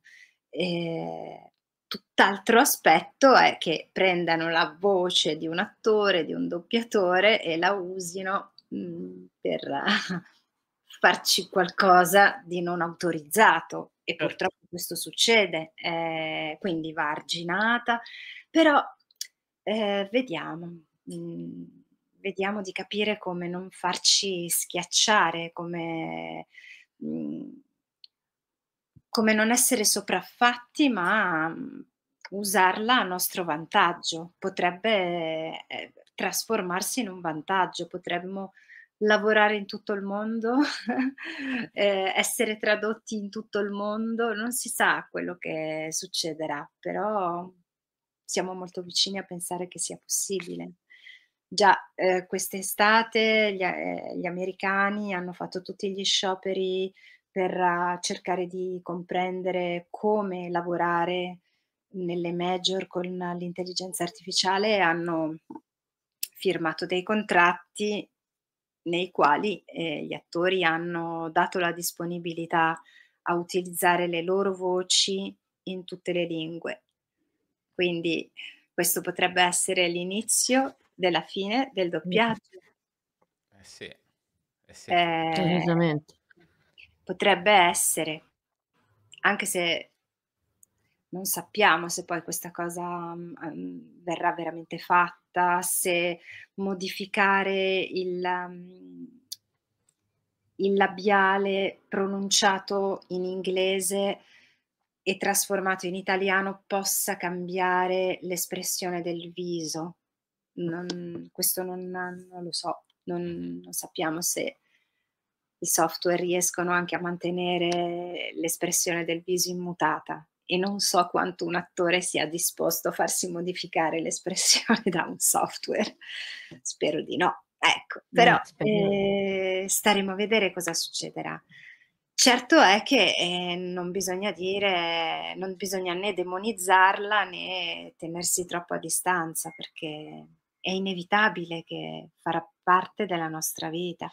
E ehm, tutt'altro aspetto è che prendano la voce di un attore, di un doppiatore e la usino mh, mhmm, per uh, farci qualcosa di non autorizzato e certo. purtroppo questo succede, eh, quindi va arginata, però eh, vediamo, mh, mhmm, vediamo di capire come non farci schiacciare, come, mh, mhmm, come non essere sopraffatti, ma mh, mhmm, usarla a nostro vantaggio. Potrebbe eh, trasformarsi in un vantaggio, potremmo lavorare in tutto il mondo, eh, essere tradotti in tutto il mondo, non si sa quello che succederà, però siamo molto vicini a pensare che sia possibile. Già, eh, quest'estate gli, eh, gli, americani hanno fatto tutti gli scioperi per uh, cercare di comprendere come lavorare nelle major con l'intelligenza artificiale e hanno firmato dei contratti nei quali eh, gli attori hanno dato la disponibilità a utilizzare le loro voci in tutte le lingue. Quindi questo potrebbe essere l'inizio della fine del doppiaggio. Eh sì, eh sì. Eh, potrebbe essere, anche se non sappiamo se poi questa cosa um, verrà veramente fatta, se modificare il, um, il labiale pronunciato in inglese e trasformato in italiano possa cambiare l'espressione del viso non, questo non, non, lo so, non, non sappiamo se i software riescono anche a mantenere l'espressione del viso immutata e non so quanto un attore sia disposto a farsi modificare l'espressione da un software. Spero di no. Ecco, però eh, eh, staremo a vedere cosa succederà. Certo è che eh, non bisogna dire, non bisogna né demonizzarla né tenersi troppo a distanza perché è inevitabile che farà parte della nostra vita,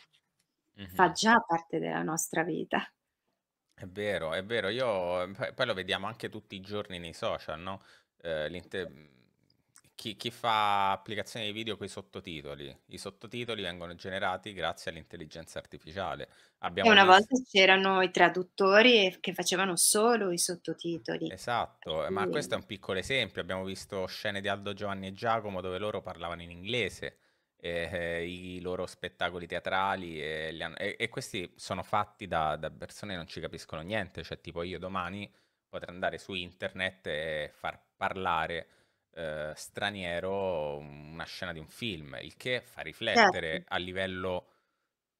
mm-hmm. fa già parte della nostra vita. È vero, è vero, io poi lo vediamo anche tutti i giorni nei social, no? Eh, chi, chi, fa applicazioni di video con i sottotitoli, i sottotitoli vengono generati grazie all'intelligenza artificiale. Abbiamo e una visto... volta c'erano i traduttori che facevano solo i sottotitoli. Esatto, eh, ma questo è un piccolo esempio. Abbiamo visto scene di Aldo Giovanni e Giacomo dove loro parlavano in inglese. E, e, eh, i loro spettacoli teatrali e, hanno... e questi sono fatti da, da persone che non ci capiscono niente, cioè tipo io domani potrei andare su internet e far parlare eh, straniero una scena di un film, il che fa riflettere certo. a livello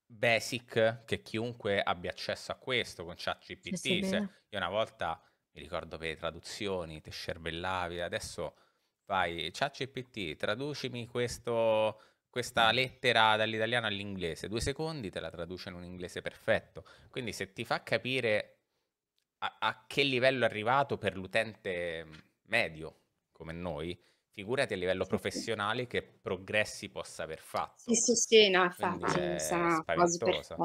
basic che chiunque abbia accesso a questo con chat GPT. se io una volta mi ricordo per le traduzioni, te scervellavi, adesso vai GPT, traducimi questo, questa lettera dall'italiano all'inglese, due secondi te la traduce in un inglese perfetto. Quindi se ti fa capire a, a che livello è arrivato per l'utente mm, medio, come noi, figurati a livello professionale che progressi possa aver fatto. Sì, sì, sì, no, infatti, è spaventosa.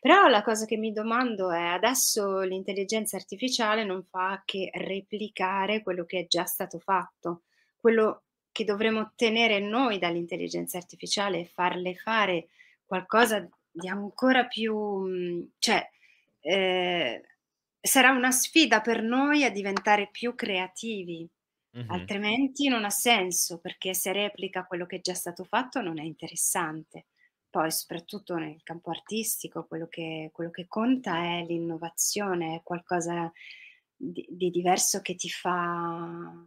Però la cosa che mi domando è adesso l'intelligenza artificiale non fa che replicare quello che è già stato fatto, quello che dovremmo ottenere noi dall'intelligenza artificiale e farle fare qualcosa di ancora più, cioè eh, sarà una sfida per noi a diventare più creativi Mm-hmm. Altrimenti non ha senso perché se replica quello che è già stato fatto non è interessante. Poi soprattutto nel campo artistico quello che, quello che conta è l'innovazione, è qualcosa di, di diverso che ti fa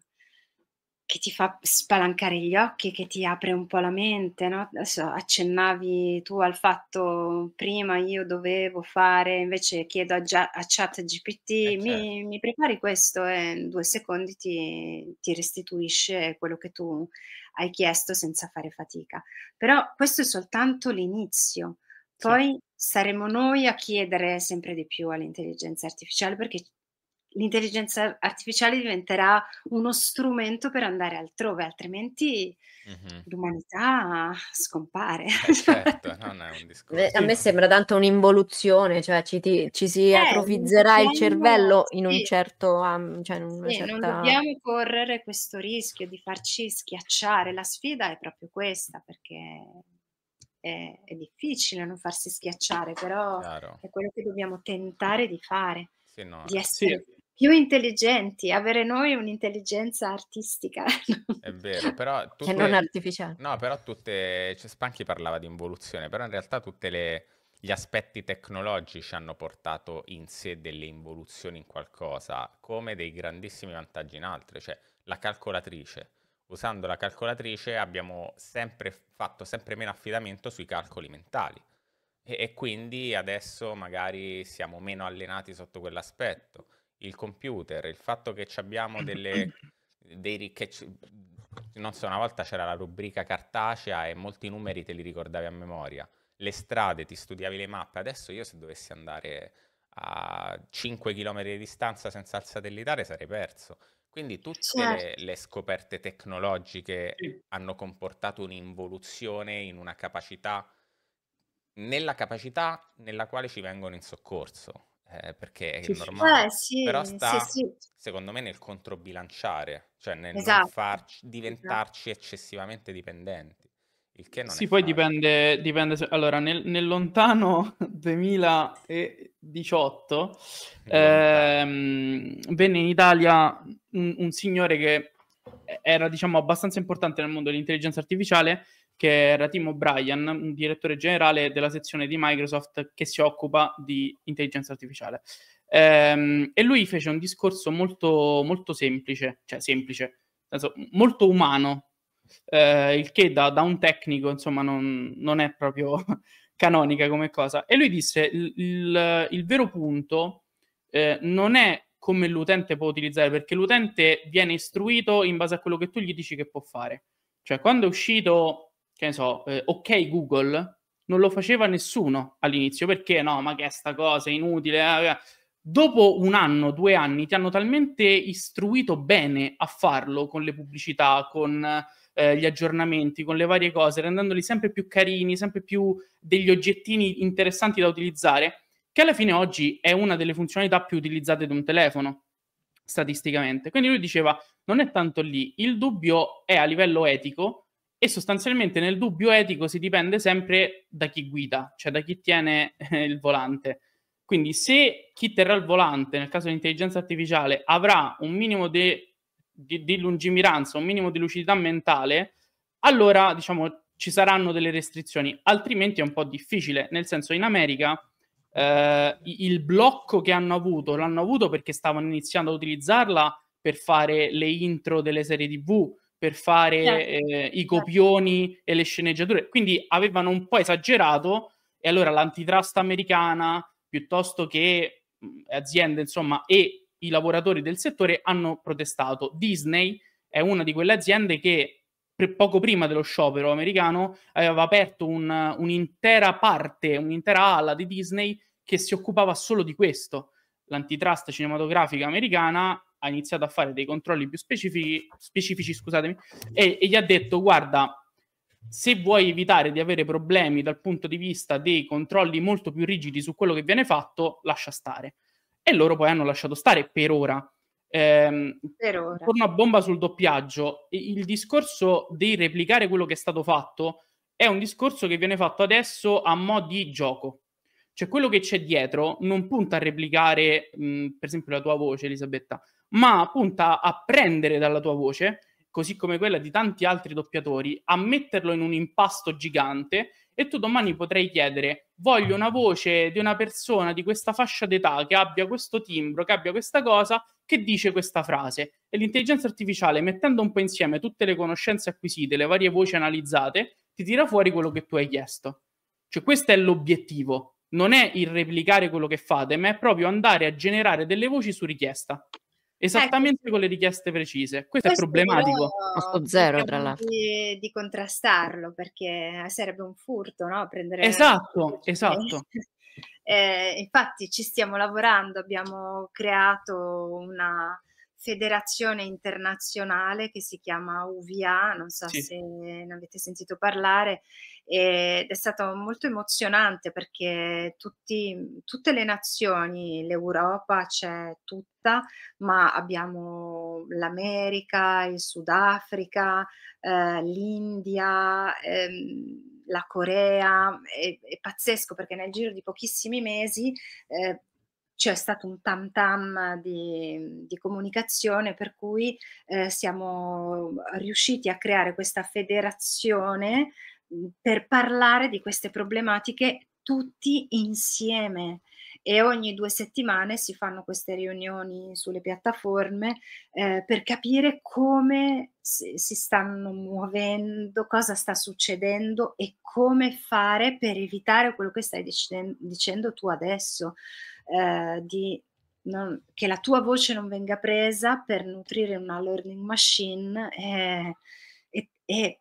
che ti fa spalancare gli occhi, che ti apre un po' la mente, no? Adesso accennavi tu al fatto prima io dovevo fare, invece chiedo a, già, a chat GPT, eh, certo. mi, prepari questo e in due secondi ti, ti restituisce quello che tu hai chiesto senza fare fatica. Però questo è soltanto l'inizio, sì. poi saremo noi a chiedere sempre di più all'intelligenza artificiale perché l'intelligenza artificiale diventerà uno strumento per andare altrove, altrimenti mm-hmm. l'umanità scompare. Eh, certo, non è un discorso. Beh, a me sembra tanto un'involuzione, cioè ci, ti, ci si eh, atrofizzerà il cervello in un certo... Um, cioè in sì, certa... Non dobbiamo correre questo rischio di farci schiacciare, la sfida è proprio questa, perché è, è difficile non farsi schiacciare, però Chiaro. è quello che dobbiamo tentare di fare. no. Di essere sì più intelligenti, avere noi un'intelligenza artistica. È vero, però... Tutte, che non artificiale. No, però tutte... Cioè, Spanchi parlava di involuzione, però in realtà tutti gli aspetti tecnologici hanno portato in sé delle involuzioni in qualcosa, come dei grandissimi vantaggi in altre, cioè la calcolatrice. Usando la calcolatrice abbiamo sempre fatto sempre meno affidamento sui calcoli mentali e, e quindi adesso magari siamo meno allenati sotto quell'aspetto il computer, il fatto che abbiamo delle... Dei, che, non so, una volta c'era la rubrica cartacea e molti numeri te li ricordavi a memoria. Le strade, ti studiavi le mappe. Adesso io se dovessi andare a 5 km di distanza senza il satellitare sarei perso. Quindi tutte certo. le, le, scoperte tecnologiche sì. hanno comportato un'involuzione in una capacità, nella capacità nella quale ci vengono in soccorso eh, perché è normale. Eh, sì, Però sta, sì, sì. secondo me, nel controbilanciare, cioè nel esatto. non farci, esatto. diventarci eccessivamente dipendenti. Il che non sì, poi dipende, dipende Allora, nel, nel, lontano 2018 ehm, venne in Italia un, un signore che era diciamo abbastanza importante nel mondo dell'intelligenza artificiale che era Tim O'Brien, un direttore generale della sezione di Microsoft che si occupa di intelligenza artificiale. Ehm, e lui fece un discorso molto, molto semplice, cioè semplice, senso, molto umano, eh, il che da, da, un tecnico insomma non, non è proprio canonica come cosa. E lui disse il, il, il vero punto eh, non è come l'utente può utilizzare, perché l'utente viene istruito in base a quello che tu gli dici che può fare. Cioè, quando è uscito che ne so, eh, ok Google, non lo faceva nessuno all'inizio, perché no, ma che è sta cosa, è inutile. Eh? eh. Dopo un anno, due anni, ti hanno talmente istruito bene a farlo con le pubblicità, con eh, gli aggiornamenti, con le varie cose, rendendoli sempre più carini, sempre più degli oggettini interessanti da utilizzare, che alla fine oggi è una delle funzionalità più utilizzate di un telefono, statisticamente. Quindi lui diceva, non è tanto lì, il dubbio è a livello etico e sostanzialmente nel dubbio etico si dipende sempre da chi guida, cioè da chi tiene eh, il volante. Quindi se chi terrà il volante, nel caso dell'intelligenza artificiale, avrà un minimo di, di, di lungimiranza, un minimo di lucidità mentale, allora diciamo ci saranno delle restrizioni, altrimenti è un po' difficile, nel senso in America eh, il blocco che hanno avuto l'hanno avuto perché stavano iniziando a utilizzarla per fare le intro delle serie TV, per fare eh, i certo. copioni e le sceneggiature. Quindi avevano un po' esagerato e allora l'antitrust americana, piuttosto che aziende, insomma, e i lavoratori del settore hanno protestato. Disney è una di quelle aziende che poco prima dello sciopero americano aveva aperto un, un'intera parte, un'intera ala di Disney che si occupava solo di questo. L'antitrust cinematografica americana ha iniziato a fare dei controlli più specifici, specifici scusatemi, e, e gli ha detto guarda, se vuoi evitare di avere problemi dal punto di vista dei controlli molto più rigidi su quello che viene fatto, lascia stare. E loro poi hanno lasciato stare per ora. Eh, per ora. Torno a bomba sul doppiaggio. Il discorso di replicare quello che è stato fatto è un discorso che viene fatto adesso a mo' di gioco. Cioè quello che c'è dietro non punta a replicare, mh, per esempio, la tua voce, Elisabetta, ma punta a prendere dalla tua voce, così come quella di tanti altri doppiatori, a metterlo in un impasto gigante e tu domani potrai chiedere voglio una voce di una persona di questa fascia d'età che abbia questo timbro, che abbia questa cosa, che dice questa frase. E l'intelligenza artificiale, mettendo un po' insieme tutte le conoscenze acquisite, le varie voci analizzate, ti tira fuori quello che tu hai chiesto. Cioè questo è l'obiettivo, non è il replicare quello che fate, ma è proprio andare a generare delle voci su richiesta. Ecco, esattamente ecco. con le richieste precise. Questo, Questo è problematico. Costo zero, tra l'altro. Di, di, contrastarlo perché eh, sarebbe un furto, no? Prendere esatto, cioè, esatto. Eh, infatti ci stiamo lavorando, abbiamo creato una, federazione internazionale che si chiama UVA, non so sì. se ne avete sentito parlare, ed è stato molto emozionante perché tutti, tutte le nazioni, l'Europa c'è tutta, ma abbiamo l'America, il Sudafrica, eh, l'India, ehm, la Corea, è, è, pazzesco perché nel giro di pochissimi mesi eh, c'è stato un tam tam di, di comunicazione per cui eh, siamo riusciti a creare questa federazione mm, per parlare di queste problematiche tutti insieme e ogni due settimane si fanno queste riunioni sulle piattaforme eh, per capire come si, stanno muovendo, cosa sta succedendo e come fare per evitare quello che stai dicen- dicendo tu adesso eh, di non, che la tua voce non venga presa per nutrire una learning machine e, e, e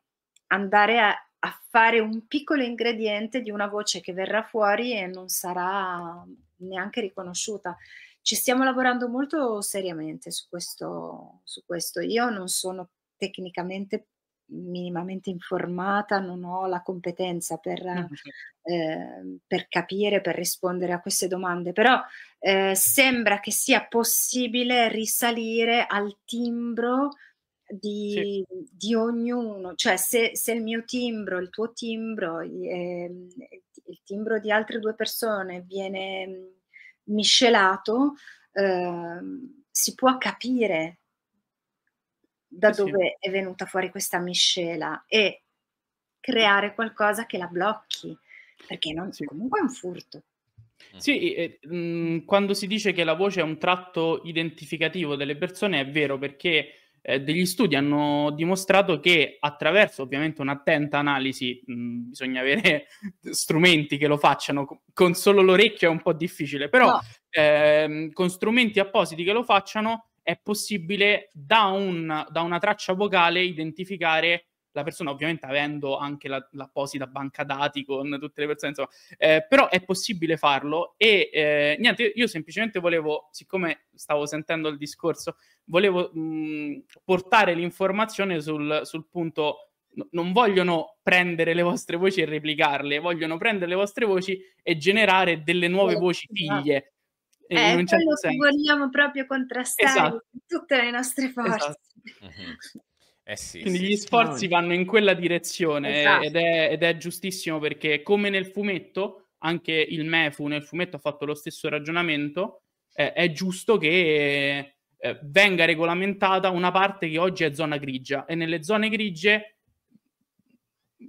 andare a, a, fare un piccolo ingrediente di una voce che verrà fuori e non sarà neanche riconosciuta. Ci stiamo lavorando molto seriamente su questo. Su questo. Io non sono tecnicamente minimamente informata, non ho la competenza per, eh, per capire, per rispondere a queste domande, però eh, sembra che sia possibile risalire al timbro di, sì. di ognuno, cioè se, se, il mio timbro, il tuo timbro, eh, il timbro di altre due persone viene miscelato, ehm, si può capire da sì. dove è venuta fuori questa miscela e creare qualcosa che la blocchi, perché non, sì. comunque è un furto. Mm. Sì, eh, mh, mm, quando si dice che la voce è un tratto identificativo delle persone è vero perché eh, degli studi hanno dimostrato che attraverso ovviamente un'attenta analisi, mh, mm, bisogna avere strumenti che lo facciano, con solo l'orecchio è un po' difficile, però no. ehm, con strumenti appositi che lo facciano è possibile da, un, da una traccia vocale identificare la persona, ovviamente avendo anche la, l'apposita banca dati con tutte le persone, insomma, eh, però è possibile farlo e eh, niente, io, semplicemente volevo, siccome stavo sentendo il discorso, volevo mh, portare l'informazione sul, sul punto, no, non vogliono prendere le vostre voci e replicarle, vogliono prendere le vostre voci e generare delle nuove eh, voci figlie eh, in un certo vogliamo proprio contrastare esatto. tutte le nostre forze. Esatto. Mm-hmm. Eh sì, Quindi sì, gli sforzi sì. vanno in quella direzione esatto. ed, è, ed, è, giustissimo perché come nel fumetto, anche il Mefu nel fumetto ha fatto lo stesso ragionamento, eh, è giusto che eh, venga regolamentata una parte che oggi è zona grigia e nelle zone grigie,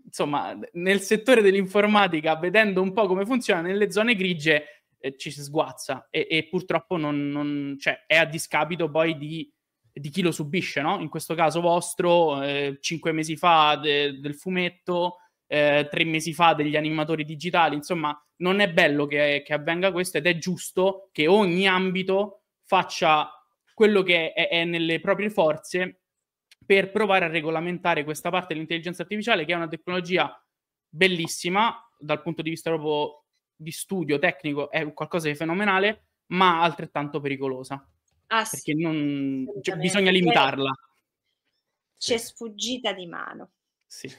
insomma, nel settore dell'informatica, vedendo un po' come funziona, nelle zone grigie ci si sguazza e, e purtroppo non, non, cioè, è a discapito poi di, di, chi lo subisce, no? In questo caso vostro, eh, cinque mesi fa de, del fumetto, eh, tre mesi fa degli animatori digitali, insomma non è bello che, che avvenga questo ed è giusto che ogni ambito faccia quello che è, è nelle proprie forze per provare a regolamentare questa parte dell'intelligenza artificiale che è una tecnologia bellissima dal punto di vista proprio di studio tecnico è qualcosa di fenomenale, ma altrettanto pericolosa. Ah, perché non, cioè, bisogna limitarla. C'è sfuggita di mano. Sì.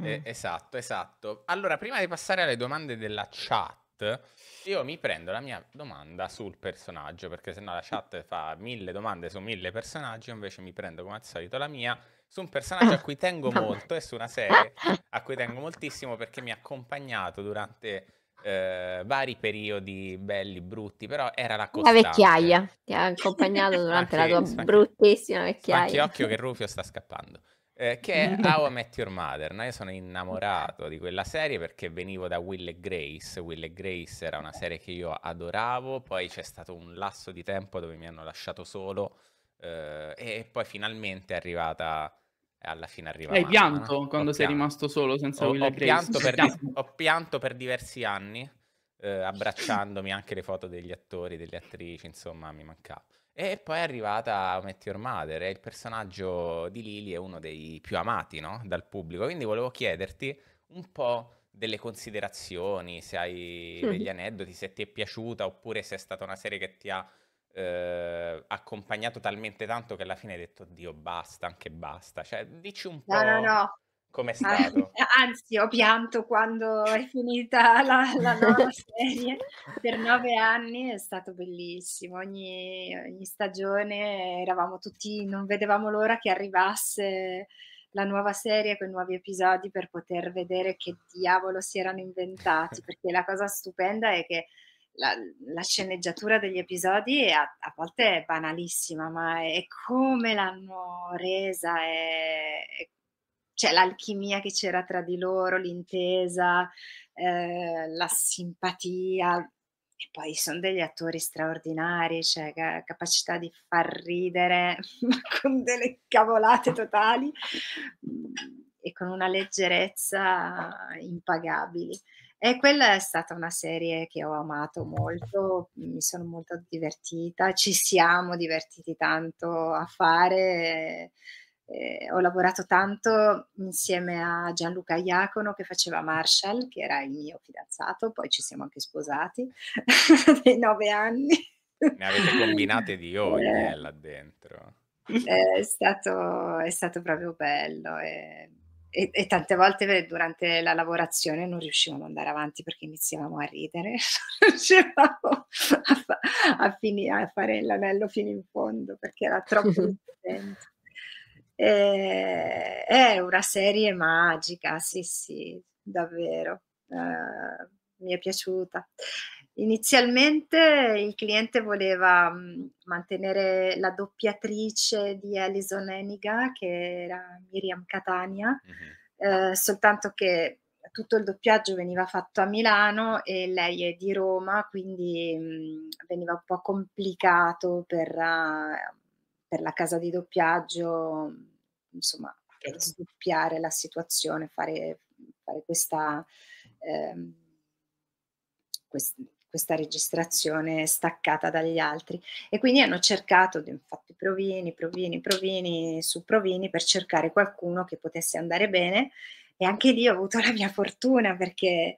Eh, esatto, esatto. Allora, prima di passare alle domande della chat, io mi prendo la mia domanda sul personaggio, perché sennò la chat fa mille domande su mille personaggi, invece mi prendo come al solito la mia su un personaggio a cui tengo molto e su una serie a cui tengo moltissimo perché mi ha accompagnato durante eh, vari periodi belli, brutti, però era la costante. La vecchiaia ti ha accompagnato durante ah, la tua spacchi... bruttissima vecchiaia. Anche occhio che Rufio sta scappando. Eh, che è How I Met Your Mother. No? Io sono innamorato di quella serie perché venivo da Will e Grace. Will e Grace era una serie che io adoravo, poi c'è stato un lasso di tempo dove mi hanno lasciato solo eh, e poi finalmente è arrivata alla fine arriva. Hai pianto no? quando ho sei pianto. rimasto solo senza ho, ho pianto, di- ho pianto, per, diversi anni, eh, abbracciandomi anche le foto degli attori, delle attrici, insomma, mi mancava. E poi è arrivata Met Your Mother, e il personaggio di Lily è uno dei più amati no? dal pubblico. Quindi volevo chiederti un po' delle considerazioni, se hai degli aneddoti, se ti è piaciuta oppure se è stata una serie che ti ha eh, accompagnato talmente tanto che alla fine hai detto, Dio, basta, anche basta. Cioè, dici un po'... No, no, no. Com'è stato? Anzi, ho pianto quando è finita la, la nuova serie. Per nove anni è stato bellissimo. Ogni, ogni, stagione eravamo tutti, non vedevamo l'ora che arrivasse la nuova serie con nuovi episodi per poter vedere che diavolo si erano inventati. Perché la cosa stupenda è che la, la, sceneggiatura degli episodi è, a, a, volte è banalissima, ma è, come l'hanno resa, è, è, cioè l'alchimia che c'era tra di loro, l'intesa, eh, la simpatia. E poi sono degli attori straordinari, cioè ca- capacità di far ridere con delle cavolate totali e con una leggerezza impagabili. E quella è stata una serie che ho amato molto, mi sono molto divertita, ci siamo divertiti tanto a fare. Eh, eh, ho lavorato tanto insieme a Gianluca Iacono che faceva Marshall, che era il mio fidanzato, poi ci siamo anche sposati dei nove anni. Ne avete combinate di ogni eh, là dentro. Eh, è stato, è stato proprio bello. E eh e, e, tante volte durante la lavorazione non riuscivamo ad andare avanti perché iniziavamo a ridere, non riuscivamo a, fa, a, fini, a fare l'anello fino in fondo perché era troppo divertente. è una serie magica, sì, sì, davvero. Uh, mi è piaciuta. Inizialmente il cliente voleva mhmm, mantenere la doppiatrice di Alison Eniga, che era Miriam Catania, mm-hmm. eh, soltanto che tutto il doppiaggio veniva fatto a Milano e lei è di Roma, quindi mh, mhmm, veniva un po' complicato per, uh, per la casa di doppiaggio, insomma, certo. sdoppiare la situazione, fare, fare questa... Eh, quest- questa registrazione staccata dagli altri e quindi hanno cercato, di infatti provini, provini, provini su provini per cercare qualcuno che potesse andare bene e anche lì ho avuto la mia fortuna perché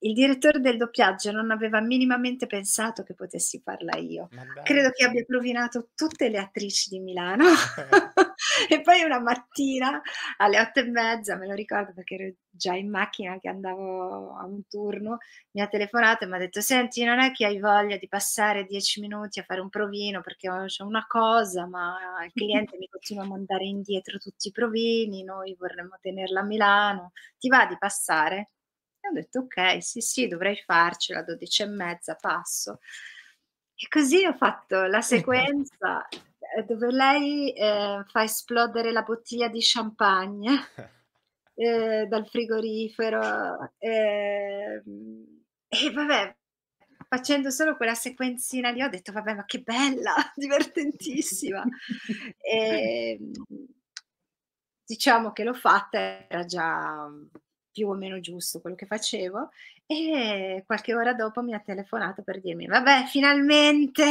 il direttore del doppiaggio non aveva minimamente pensato che potessi farla io. Credo che abbia provinato tutte le attrici di Milano. e poi una mattina alle otto e mezza, me lo ricordo perché ero già in macchina che andavo a un turno, mi ha telefonato e mi ha detto senti non è che hai voglia di passare dieci minuti a fare un provino perché c'è una cosa ma il cliente mi continua a mandare indietro tutti i provini, noi vorremmo tenerla a Milano, ti va di passare? E ho detto ok, sì sì, dovrei farcela, dodici e mezza passo. E così ho fatto la sequenza eh, dove lei eh, fa esplodere la bottiglia di champagne eh, dal frigorifero. Eh, e vabbè, facendo solo quella sequenzina lì ho detto, vabbè, ma che bella, divertentissima. e, ehm, diciamo che l'ho fatta, era già più o meno giusto quello che facevo e qualche ora dopo mi ha telefonato per dirmi, vabbè, finalmente.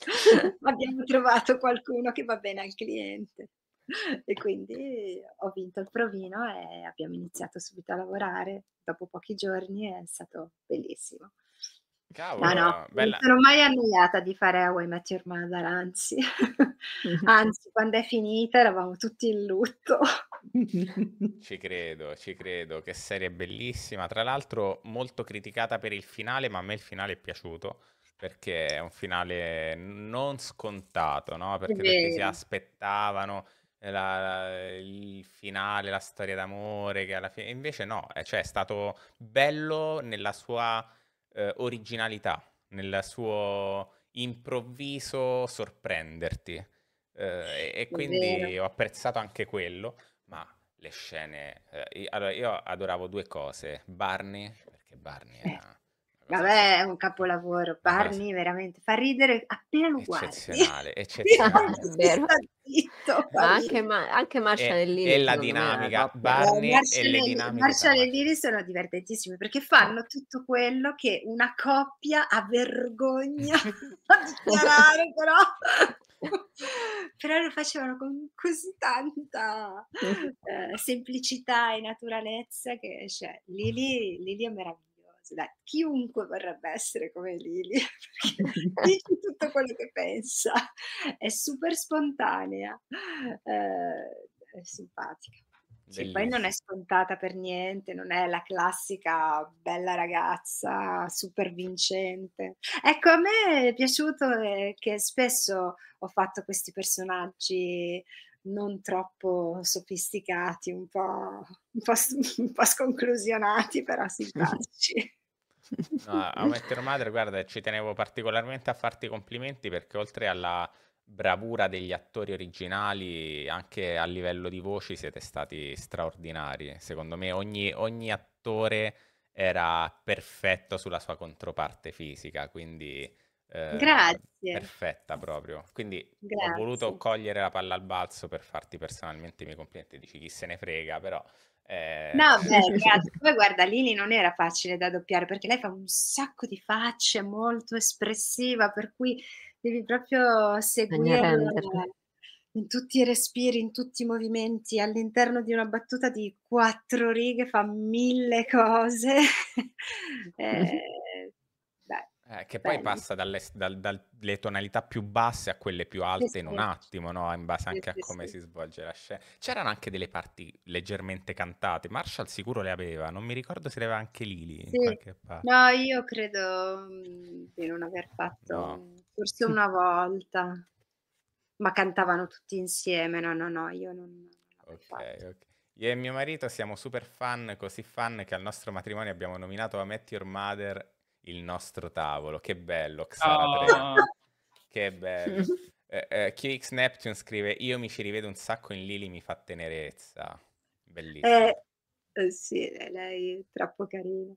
abbiamo trovato qualcuno che va bene al cliente. E quindi ho vinto il provino e abbiamo iniziato subito a lavorare dopo pochi giorni è stato bellissimo. Cavolo, no, no, bella. non sono mai annoiata di fare a I Met Your Mother, anzi. anzi, quando è finita eravamo tutti in lutto. ci credo, ci credo, che serie bellissima. Tra l'altro molto criticata per il finale, ma a me il finale è piaciuto perché è un finale non scontato, no? Perché tutti si aspettavano eh, la, la, il finale, la storia d'amore, che alla fine... Invece no, eh, cioè, è stato bello nella sua eh, originalità, nel suo improvviso sorprenderti. Eh, e, e quindi ho apprezzato anche quello, ma le scene... Eh, io, allora, io adoravo due cose, Barney, perché Barney eh. era Vabbè, è un capolavoro. Ah, Barney veramente fa ridere appena lo guardi. Eccezionale, eccezionale. zitto, anche, ma- anche Marcia e, Nellini. E la dinamica, eh, Barney Marcia e le dinamiche. Marcia Lili sono divertentissime perché fanno tutto quello che una coppia ha vergogna a dichiarare, però però lo facevano con così tanta eh, semplicità e naturalezza che cioè, Lili, Lili è meravigliosa ragazzi, dai, chiunque vorrebbe essere come Lili, dici tutto quello che pensa, è super spontanea, eh, è simpatica. Sì, poi non è scontata per niente, non è la classica bella ragazza super vincente. Ecco, a me è piaciuto eh, che spesso ho fatto questi personaggi non troppo sofisticati, un po', un po', un po sconclusionati, però simpatici. No, a mettere Madre, guarda, ci tenevo particolarmente a farti i complimenti perché oltre alla bravura degli attori originali, anche a livello di voci siete stati straordinari. Secondo me ogni, ogni attore era perfetto sulla sua controparte fisica, quindi eh, Grazie. perfetta proprio. Quindi Grazie. ho voluto cogliere la palla al balzo per farti personalmente i miei complimenti. Dici chi se ne frega, però eh... No, beh, grazie. Poi guarda, Lili non era facile da doppiare perché lei fa un sacco di facce, molto espressiva, per cui devi proprio seguire in tutti i respiri, in tutti i movimenti, all'interno di una battuta di quattro righe fa mille cose. eh, eh, che poi Bene. passa dalle, dal, dalle, tonalità più basse a quelle più alte sì, in un attimo, no? in base anche sì, a come sì. si svolge la scena. C'erano anche delle parti leggermente cantate, Marshall sicuro le aveva, non mi ricordo se le aveva anche Lili in qualche parte. No, io credo mm, di non aver fatto, no. forse una volta, ma cantavano tutti insieme, no, no, no, io non... ok, fatto. ok. Io e mio marito siamo super fan, così fan che al nostro matrimonio abbiamo nominato Ametti Your Mother il nostro tavolo. Che bello, Xara oh. Che bello. Eh, eh, QX Neptune scrive: Io mi ci rivedo un sacco in Lili, mi fa tenerezza. Bellissimo. Eh, eh sì, eh, lei è troppo carina.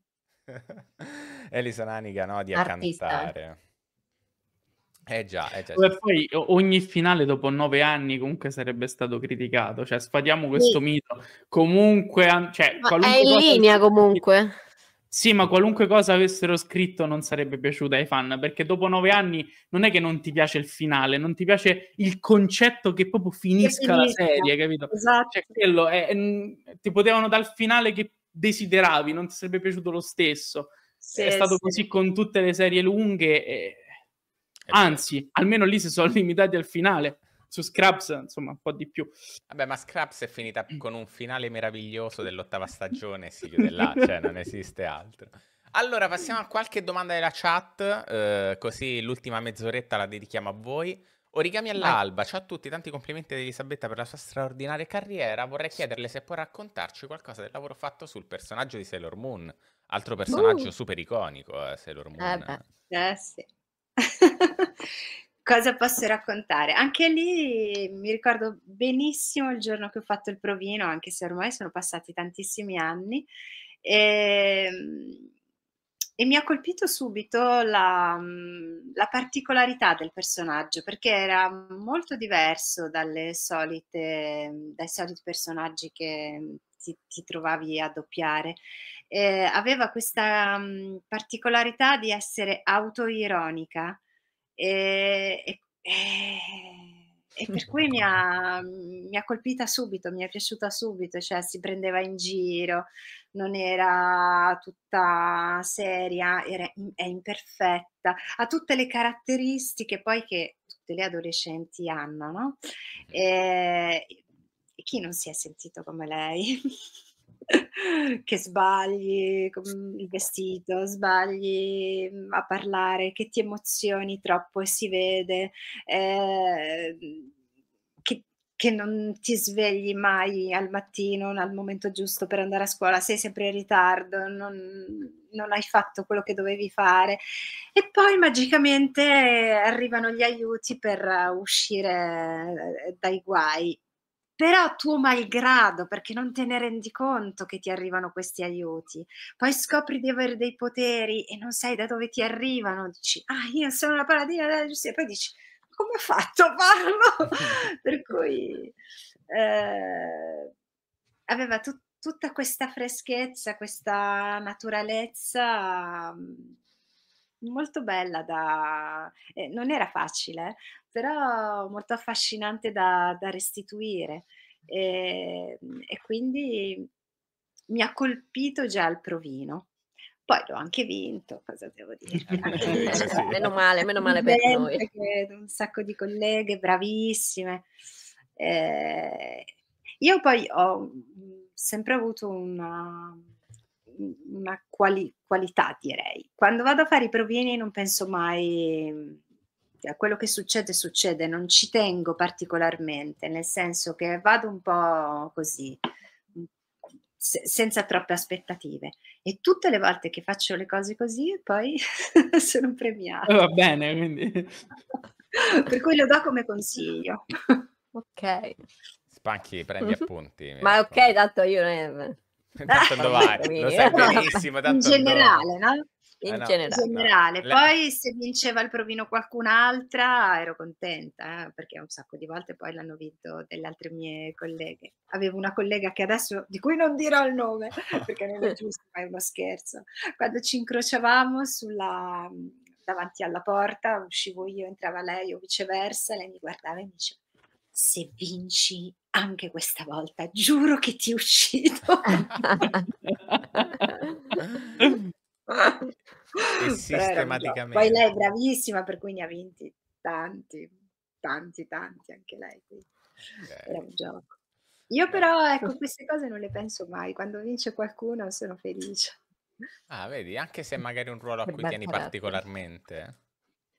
Elisa Naniga Nodi a cantare. Eh già, eh già, E poi ogni finale dopo nove anni comunque sarebbe stato criticato, cioè sfadiamo questo sì. mito. Comunque, cioè, è in linea comunque. Sì, ma qualunque cosa avessero scritto non sarebbe piaciuta ai fan, perché dopo nove anni non è che non ti piace il finale, non ti piace il concetto che proprio finisca, che finisca. la serie, capito? Esatto. Cioè, quello è, è, mm, ti potevano dal finale che desideravi, non ti sarebbe piaciuto lo stesso. Sì, è stato così con tutte le serie lunghe. E... Anzi, almeno lì si sono limitati al finale su Scrubs, insomma, un po' di più. Vabbè, ma Scrubs è finita mm. con un finale meraviglioso dell'ottava stagione, si chiude là, cioè non esiste altro. Allora, passiamo a qualche domanda della chat, eh, così l'ultima mezz'oretta la dedichiamo a voi. Origami all'alba, ciao a tutti, tanti complimenti ad Elisabetta per la sua straordinaria carriera. Vorrei chiederle se può raccontarci qualcosa del lavoro fatto sul personaggio di Sailor Moon, altro uh. personaggio uh. super iconico, eh, Sailor Moon. Eh beh, eh sì. Cosa posso raccontare? Anche lì mi ricordo benissimo il giorno che ho fatto il provino, anche se ormai sono passati tantissimi anni, e, ehm, e mi ha colpito subito la, mhmm, la, particolarità del personaggio, perché era molto diverso solite, dai soliti personaggi che ti, ti trovavi a doppiare. E eh, aveva questa mhmm, particolarità di essere autoironica e, e, e per cui mi ha, mi ha, colpita subito, mi è piaciuta subito, cioè si prendeva in giro, non era tutta seria, era, è imperfetta, ha tutte le caratteristiche poi che tutte le adolescenti hanno, no? E, chi non si è sentito come lei? che sbagli il vestito, sbagli mm, a parlare, che ti emozioni troppo e si vede, eh, che, che, non ti svegli mai al mattino, al momento giusto per andare a scuola, sei sempre in ritardo, non, non hai fatto quello che dovevi fare e poi magicamente arrivano gli aiuti per uscire eh, dai guai però tuo malgrado, perché non te ne rendi conto che ti arrivano questi aiuti. Poi scopri di avere dei poteri e non sai da dove ti arrivano, dici, ah, io sono la paladina della giustizia, e poi dici, come ho fatto a farlo? per cui eh, aveva tut- tutta questa freschezza, questa naturalezza mm, molto bella da... Eh, non era facile, però molto affascinante da, da restituire. E, ehm, e, quindi mi ha colpito già il provino. Poi l'ho anche vinto, cosa devo dire? Anche, eh, Meno male, meno male per noi. Un sacco di colleghe bravissime. Eh, io poi ho sempre avuto una, una quali, qualità, direi. Quando vado a fare i provini non penso mai a quello che succede succede, non ci tengo particolarmente, nel senso che vado un po' così, mm, se, senza troppe aspettative. E tutte le volte che faccio le cose così, poi sono premiata. Eh, va bene, quindi... per cui lo do come consiglio. ok. Spanchi, prendi mhm. appunti. Ma ok, tanto io... tanto vai, lo sai eh, benissimo. in generale, no? Eh, in, eh no, generale. generale. No. Poi se vinceva il provino qualcun'altra ero contenta, eh, perché un sacco di volte poi l'hanno vinto delle altre mie colleghe. Avevo una collega che adesso, di cui non dirò il nome, perché non è giusto, ma è uno scherzo. Quando ci incrociavamo sulla, davanti alla porta, uscivo io, entrava lei o viceversa, lei mi guardava e mi diceva se vinci anche questa volta, giuro che ti è uscito. e sistematicamente. Poi lei è bravissima, per cui ne ha vinti tanti, tanti, tanti anche lei. Okay. Era un gioco. Io però, ecco, queste cose non le penso mai. Quando vince qualcuno sono felice. Ah, vedi, anche se magari un ruolo a cui tieni particolarmente.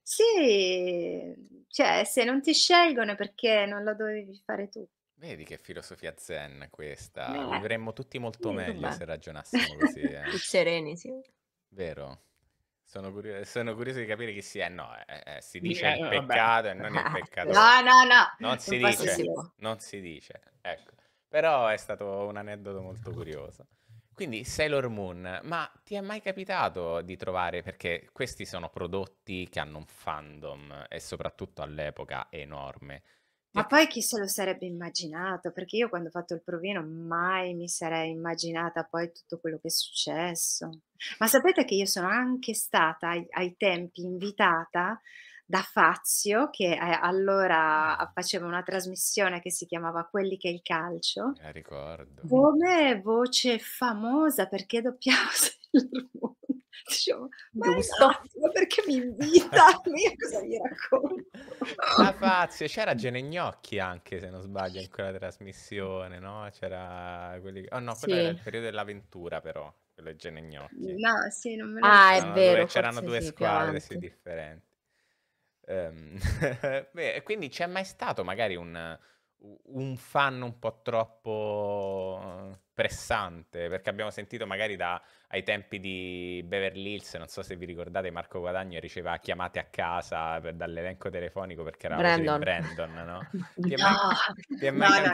Sì, cioè se non ti scelgono perché non lo dovevi fare tu. Vedi che filosofia zen questa. Eh, Vivremmo tutti molto eh, meglio se ragionassimo così. Eh. sereni, sì. Vero. Sono, curio- sono, curioso di capire chi sia. No, eh, eh, si dice eh, il peccato vabbè. e non il peccato. no, no, no. Non si dice. Non si dice. Ecco. Però è stato un aneddoto molto curioso. Quindi Sailor Moon, ma ti è mai capitato di trovare, perché questi sono prodotti che hanno un fandom e soprattutto all'epoca enorme, ma poi chi se lo sarebbe immaginato? Perché io quando ho fatto il provino mai mi sarei immaginata poi tutto quello che è successo. Ma sapete che io sono anche stata ai, ai tempi invitata da Fazio, che eh, allora ah. faceva una trasmissione che si chiamava Quelli che è il calcio, eh, ricordo. come voce famosa perché doppiava Dicevo, ma, Giusto. Esatto, ma perché mi invita? Io cosa gli racconto? La Fazio, c'era Geneggnocchi anche se non sbaglio in quella trasmissione, no? C'era quelli... Oh no, quello sì. era il periodo dell'avventura però, quello è Geneggnocchi. No, sì, non me lo Ah, no, è vero. C'erano due sì, squadre sì, differenti. Um, beh, quindi c'è mai stato magari un un fan un po' troppo eh, pressante, perché abbiamo sentito magari da, ai tempi di Beverly Hills, non so se vi ricordate, Marco Guadagno riceveva chiamate a casa per, dall'elenco telefonico perché era Brandon, Brandon no? Ti è mai, no, ti è mai no,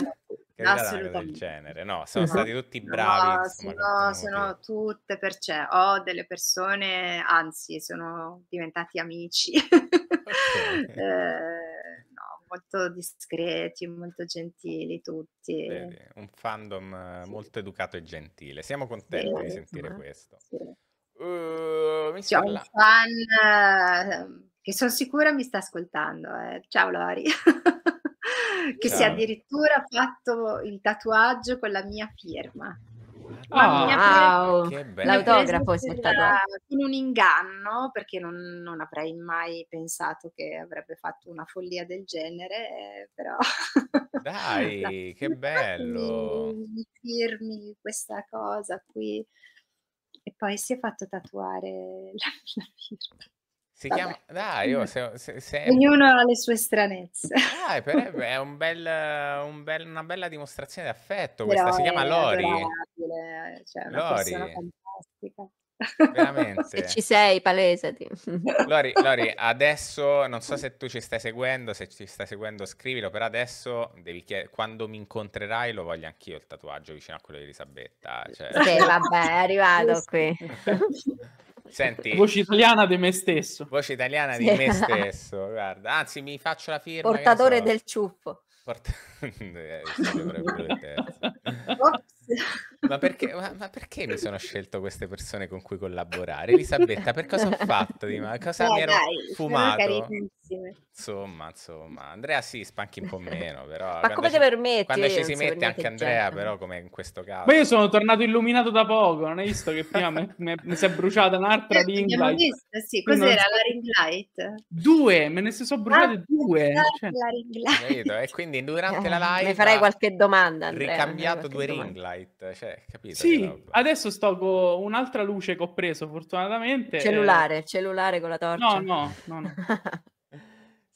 can- del genere? No, sono no. stati tutti bravi. No, insomma, sono, sono tutte per sé. Ho delle persone, anzi, sono diventati amici. Okay. eh, molto discreti, molto gentili tutti. Bene, un fandom sì. molto educato e gentile. Siamo contenti sì, di sentire insomma, questo. Sì. Uh, mi C'è un fan uh, che sono sicura mi sta ascoltando. Eh. Ciao Lori. che Ciao. si è addirittura fatto il tatuaggio con la mia firma. Oh, wow. Che bello. L'autografo è stato con un inganno perché non, non, avrei mai pensato che avrebbe fatto una follia del genere, però Dai, che bello. mi firmi questa cosa qui e poi si è fatto tatuare la, la firma. Si chiama... Dai, io, oh, se, se, se... Ognuno ha le sue stranezze. Dai, per... è un bel, un bel, una bella dimostrazione d'affetto questa. Però si chiama Lori. Eh, cioè una Lori. fantastica. Veramente. Se ci sei, palesati. Lori, Lori, adesso non so se tu ci stai seguendo, se ci stai seguendo scrivilo, però adesso devi chied... quando mi incontrerai lo voglio anch'io il tatuaggio vicino a quello di Elisabetta. Cioè... Sì, vabbè, è arrivato qui. Senti, voce italiana di me stesso. Voce italiana sì. di me stesso, guarda. Anzi, mi faccio la firma. Portatore so. del ciuffo. Port... Eh, ma, perché, ma, ma, perché, mi sono scelto queste persone con cui collaborare? Elisabetta, per cosa ho fatto? Di ma... Cosa eh, mi ero dai, fumato? tantissime. Insomma, insomma, Andrea si spanchi un po' meno, però... Ma come ci, permette? Quando ci si mette anche Andrea, gente. però, come in questo caso... Ma io sono tornato illuminato da poco, non hai visto che prima mi, mi, mi si è bruciata un'altra eh, ring light? visto, sì. Cos'era so... la ring light? Due, me ne si sono bruciate ah, due. La cioè, ring light. E quindi durante la eh, live... Mi farei qualche domanda, Andrea. Ricambiato due domanda. ring light, cioè, capito? Sì, adesso sto con un'altra luce che ho preso, fortunatamente. Cellulare, eh... cellulare con la torcia. No, no, no, no.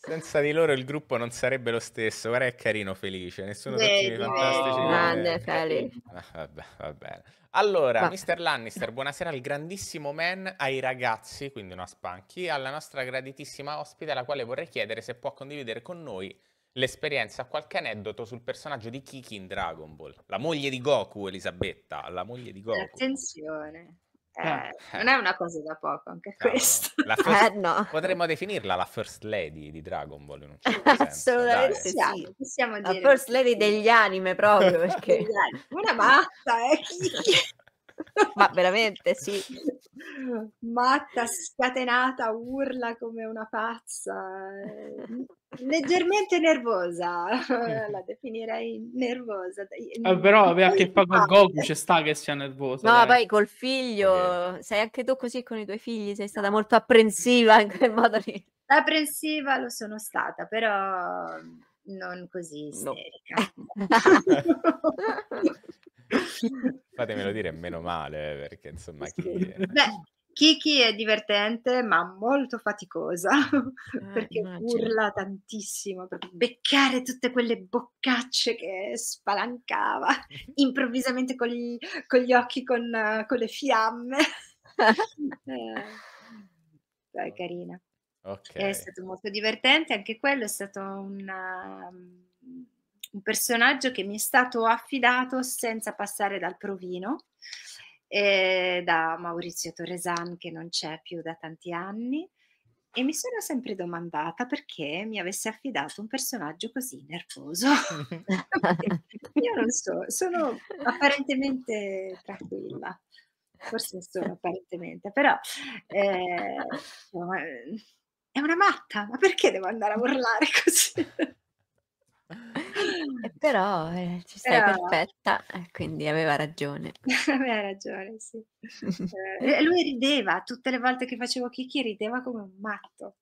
Senza di loro il gruppo non sarebbe lo stesso. Guarda è carino, Felice. Nessuno dei cattivi fantastici. Grande, Felice. Ah, vabbè, va bene. Allora, Va. Mr. Lannister, buonasera al grandissimo man, ai ragazzi, quindi una spanchi, alla nostra graditissima ospite, alla quale vorrei chiedere se può condividere con noi l'esperienza, qualche aneddoto sul personaggio di Kiki in Dragon Ball, la moglie di Goku, Elisabetta, la moglie di Goku. Attenzione. Eh, eh, non è una cosa da poco anche Cavolo. questo. First... Eh, no. Potremmo definirla la first lady di Dragon Ball. In certo Assolutamente sì. Possiamo, la first lady degli anime proprio. Perché... Una matta, eh. Ma veramente sì. Matta, scatenata, urla come una pazza, eh, leggermente nervosa, la definirei nervosa. Eh, però aveva a che fare con Goku, c'è sta che sia nervosa. No, dai. poi col figlio, okay. sei anche tu così con i tuoi figli, sei stata molto apprensiva in quel modo lì. Apprensiva lo sono stata, però non così isterica. No. Fatemelo dire, meno male, perché insomma chi... Beh, Kiki è divertente ma molto faticosa eh, perché immagino. urla tantissimo, per beccare tutte quelle boccacce che spalancava improvvisamente con gli, con gli occhi con, con, le fiamme. Eh, è carina. Okay. È stato molto divertente, anche quello è stato una um, un personaggio che mi è stato affidato senza passare dal provino, eh, da Maurizio Torresan che non c'è più da tanti anni e mi sono sempre domandata perché mi avesse affidato un personaggio così nervoso. Io non so, sono apparentemente tranquilla. Forse sono apparentemente, però eh, no, eh, è una matta, ma perché devo andare a urlare così? E però eh, ci sei però... perfetta, eh, quindi aveva ragione. aveva ragione, sì. eh, lui rideva, tutte le volte che facevo chicchi, rideva come un matto.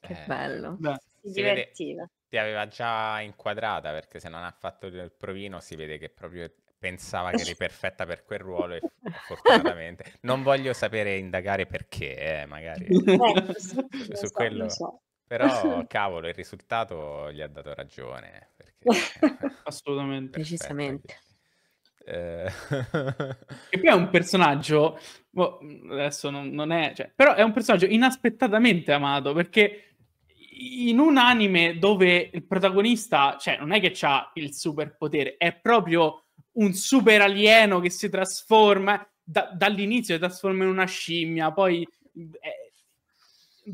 Che eh, bello. Si, divertiva. ti aveva già inquadrata perché se non ha fatto il provino si vede che proprio pensava che eri perfetta per quel ruolo e fortunatamente non voglio sapere indagare perché eh, magari eh, su, su quello so. Però, cavolo, il risultato gli ha dato ragione. Eh, perché... Assolutamente. Perfetto. Decisamente. Eh... e poi è un personaggio, boh, adesso non, non è, cioè, però è un personaggio inaspettatamente amato perché in un anime dove il protagonista, cioè, non è che ha il superpotere, è proprio un super alieno che si trasforma da, dall'inizio si trasforma in una scimmia, poi è,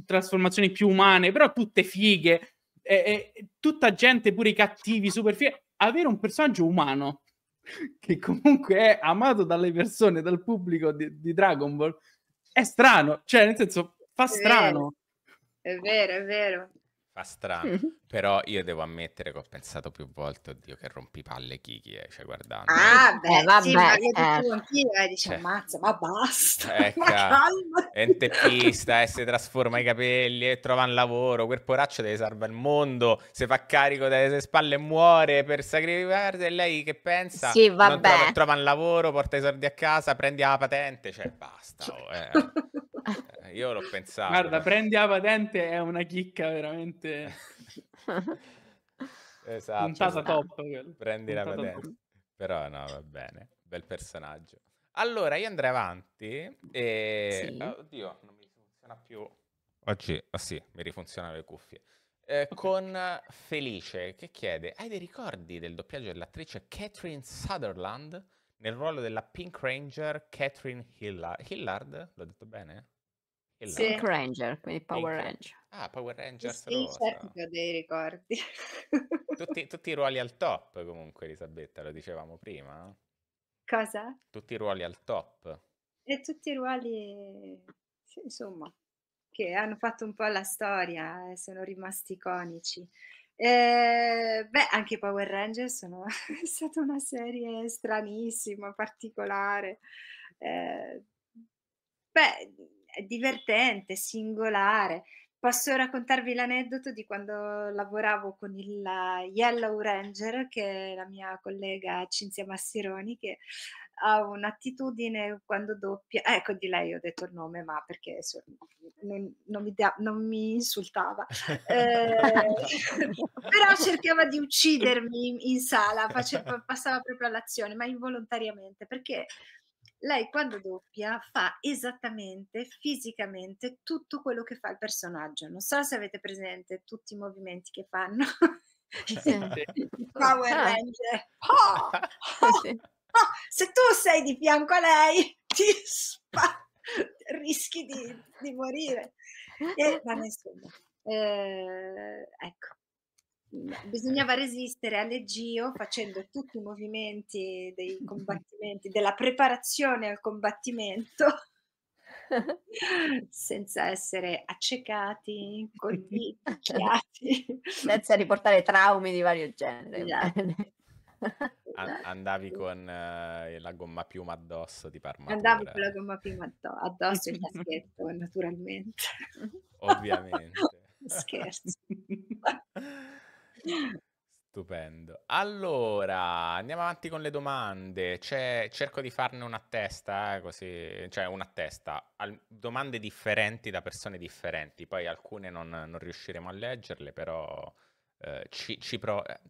trasformazioni più umane, però tutte fighe, e, eh, tutta gente, pure i cattivi, super fighe. Avere un personaggio umano che comunque è amato dalle persone, dal pubblico di, di Dragon Ball, è strano, cioè nel senso fa è strano. Vero, è vero, è vero. Fa strano. Però io devo ammettere che ho pensato più volte, oddio, che rompi rompipalle Kiki, eh, cioè guardando. Ah, eh, beh, eh, vabbè, sì, ma eh. dico eh, dice, cioè, ammazza, ma basta, ecca, eh, ma calma. È un eh, si trasforma i capelli, e eh, trova un lavoro, quel poraccio deve salvare il mondo, si fa carico delle sue spalle e muore per sacrificarsi, e lei che pensa? Sì, vabbè. Trova, trova, un lavoro, porta i soldi a casa, prendi la patente, cioè basta. Cioè oh, eh. Io l'ho pensato. Guarda, prendi la patente è una chicca veramente esatto. Puntata top. Prendi la patente. Però no, va bene. Bel personaggio. Allora, io andrei avanti e... Sì. Eh, oddio, non mi funziona più. Oggi, oh, sì, mi rifunzionano le cuffie. Eh, Con Felice, che chiede, hai dei ricordi del doppiaggio dell'attrice Catherine Sutherland nel ruolo della Pink Ranger Catherine Hillard? Hillard? L'ho detto bene? Hillard. Pink Ranger, quindi Power Pink. Ranger. Ah, Power Rangers sì, rosa. certo dei ricordi. Tutti, tutti i ruoli al top, comunque, Elisabetta, lo dicevamo prima. Eh. Cosa? Tutti i ruoli al top. E tutti i ruoli, insomma, che hanno fatto un po' la storia e eh, sono rimasti iconici. Eh, beh, anche i Power Rangers sono, è stata una serie stranissima, particolare. Eh, beh, divertente, singolare. Posso raccontarvi l'aneddoto di quando lavoravo con il Yellow Ranger, che è la mia collega Cinzia Massironi, che ha un'attitudine quando doppia. Eh, ecco, di lei ho detto il nome, ma perché non, non, mi, da, non mi, insultava. Eh, però cercava di uccidermi in, sala, faceva, passava proprio all'azione, ma involontariamente, perché lei quando doppia fa esattamente fisicamente tutto quello che fa il personaggio. Non so se avete presente tutti i movimenti che fanno. Sì. Power ah. Ranger. Oh, oh, oh, se tu sei di fianco a lei, ti spa- rischi di, di morire. Ah. E, ma insomma, eh, ecco, bisognava resistere al leggio facendo tutti i movimenti dei combattimenti, della preparazione al combattimento, senza essere accecati, colpiti, senza riportare traumi di vario genere. Esatto. Andavi con uh, la gomma piuma addosso di Parma. Andavi con la gomma piuma addosso il caschetto, naturalmente. Ovviamente. Scherzo. Stupendo. Allora, andiamo avanti con le domande. C'è- cerco di farne una testa, eh, così, cioè una testa, al- domande differenti da persone differenti. Poi alcune non, non riusciremo a leggerle, però eh, ci, ci pro- eh,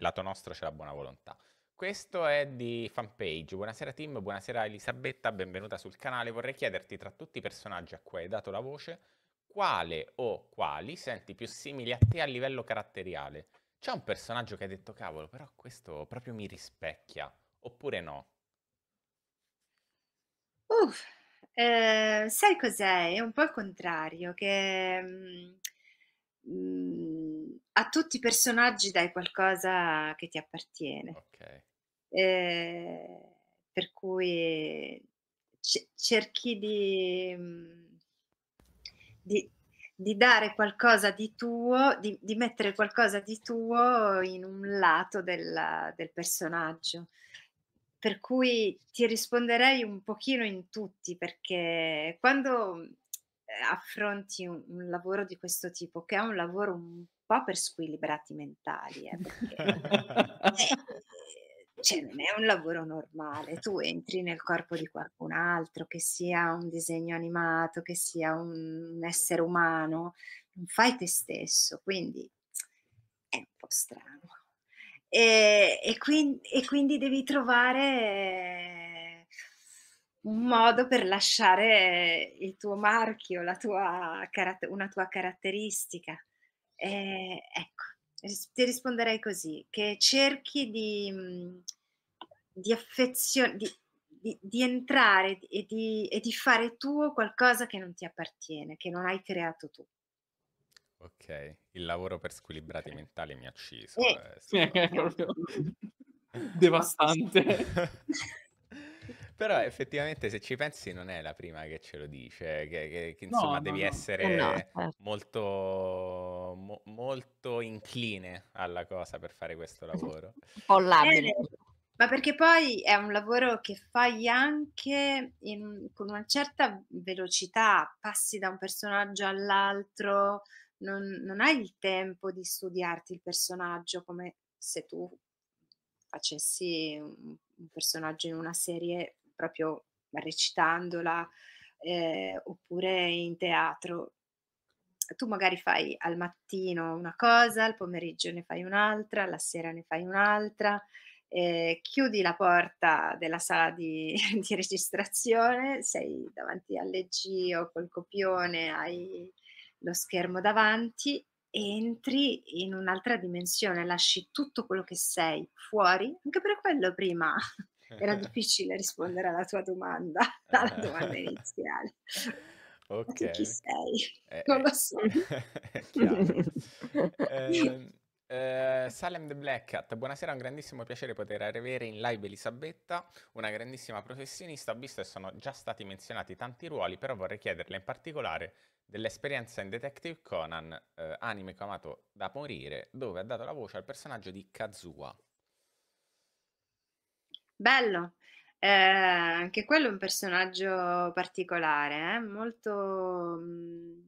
lato nostro c'è la buona volontà. Questo è di fanpage. Buonasera Tim, buonasera Elisabetta, benvenuta sul canale. Vorrei chiederti tra tutti i personaggi a cui hai dato la voce, quale o quali senti più simili a te a livello caratteriale? C'è un personaggio che hai detto, cavolo, però questo proprio mi rispecchia, oppure no? Uff, eh, sai cos'è? È un po' il contrario, che mm, mm a tutti i personaggi dai qualcosa che ti appartiene. Ok. Eh, per cui ce- cerchi di... mm, di, di dare qualcosa di tuo, di, di, mettere qualcosa di tuo in un lato della, del personaggio. Per cui ti risponderei un pochino in tutti, perché quando eh, affronti un, un lavoro di questo tipo, che è un lavoro un po' per squilibrati mentali, eh, perché eh, cioè, non è un lavoro normale, tu entri nel corpo di qualcun altro, che sia un disegno animato, che sia un, essere umano, non fai te stesso, quindi è un po' strano. E, e, quindi, e quindi devi trovare eh, un modo per lasciare il tuo marchio, la tua, una tua caratteristica. E, ecco, ti risponderei così, che cerchi di, mhmm, di affezionare, di, di, di, entrare e di, e di fare tuo qualcosa che non ti appartiene, che non hai creato tu. Ok, il lavoro per squilibrati mentali mi ha acciso. Eh. Eh, sono... Devastante. Però effettivamente se ci pensi non è la prima che ce lo dice, che, che, che insomma no, devi no, eh, essere no. Certo. molto, mo, molto incline alla cosa per fare questo lavoro. Un eh, ma perché poi è un lavoro che fai anche in, con una certa velocità, passi da un personaggio all'altro, non, non hai il tempo di studiarti il personaggio come se tu facessi un personaggio in una serie proprio recitandola eh, oppure in teatro. Tu magari fai al mattino una cosa, al pomeriggio ne fai un'altra, la sera ne fai un'altra, eh, chiudi la porta della sala di, di registrazione, sei davanti al leggio col copione, hai lo schermo davanti entri in un'altra dimensione, lasci tutto quello che sei fuori, anche per quello prima era difficile rispondere alla tua domanda, alla domanda iniziale. Ok. chi sei? Eh, eh, non lo so. Ehm, eh, Salem the Black Cat, buonasera, è un grandissimo piacere poter avere in live Elisabetta, una grandissima professionista. Ho visto che sono già stati menzionati tanti ruoli, però vorrei chiederle in particolare dell'esperienza in Detective Conan, eh, anime che ho amato da morire, dove ha dato la voce al personaggio di Kazuha. Bello, eh, anche quello è un personaggio particolare, eh? molto, mm,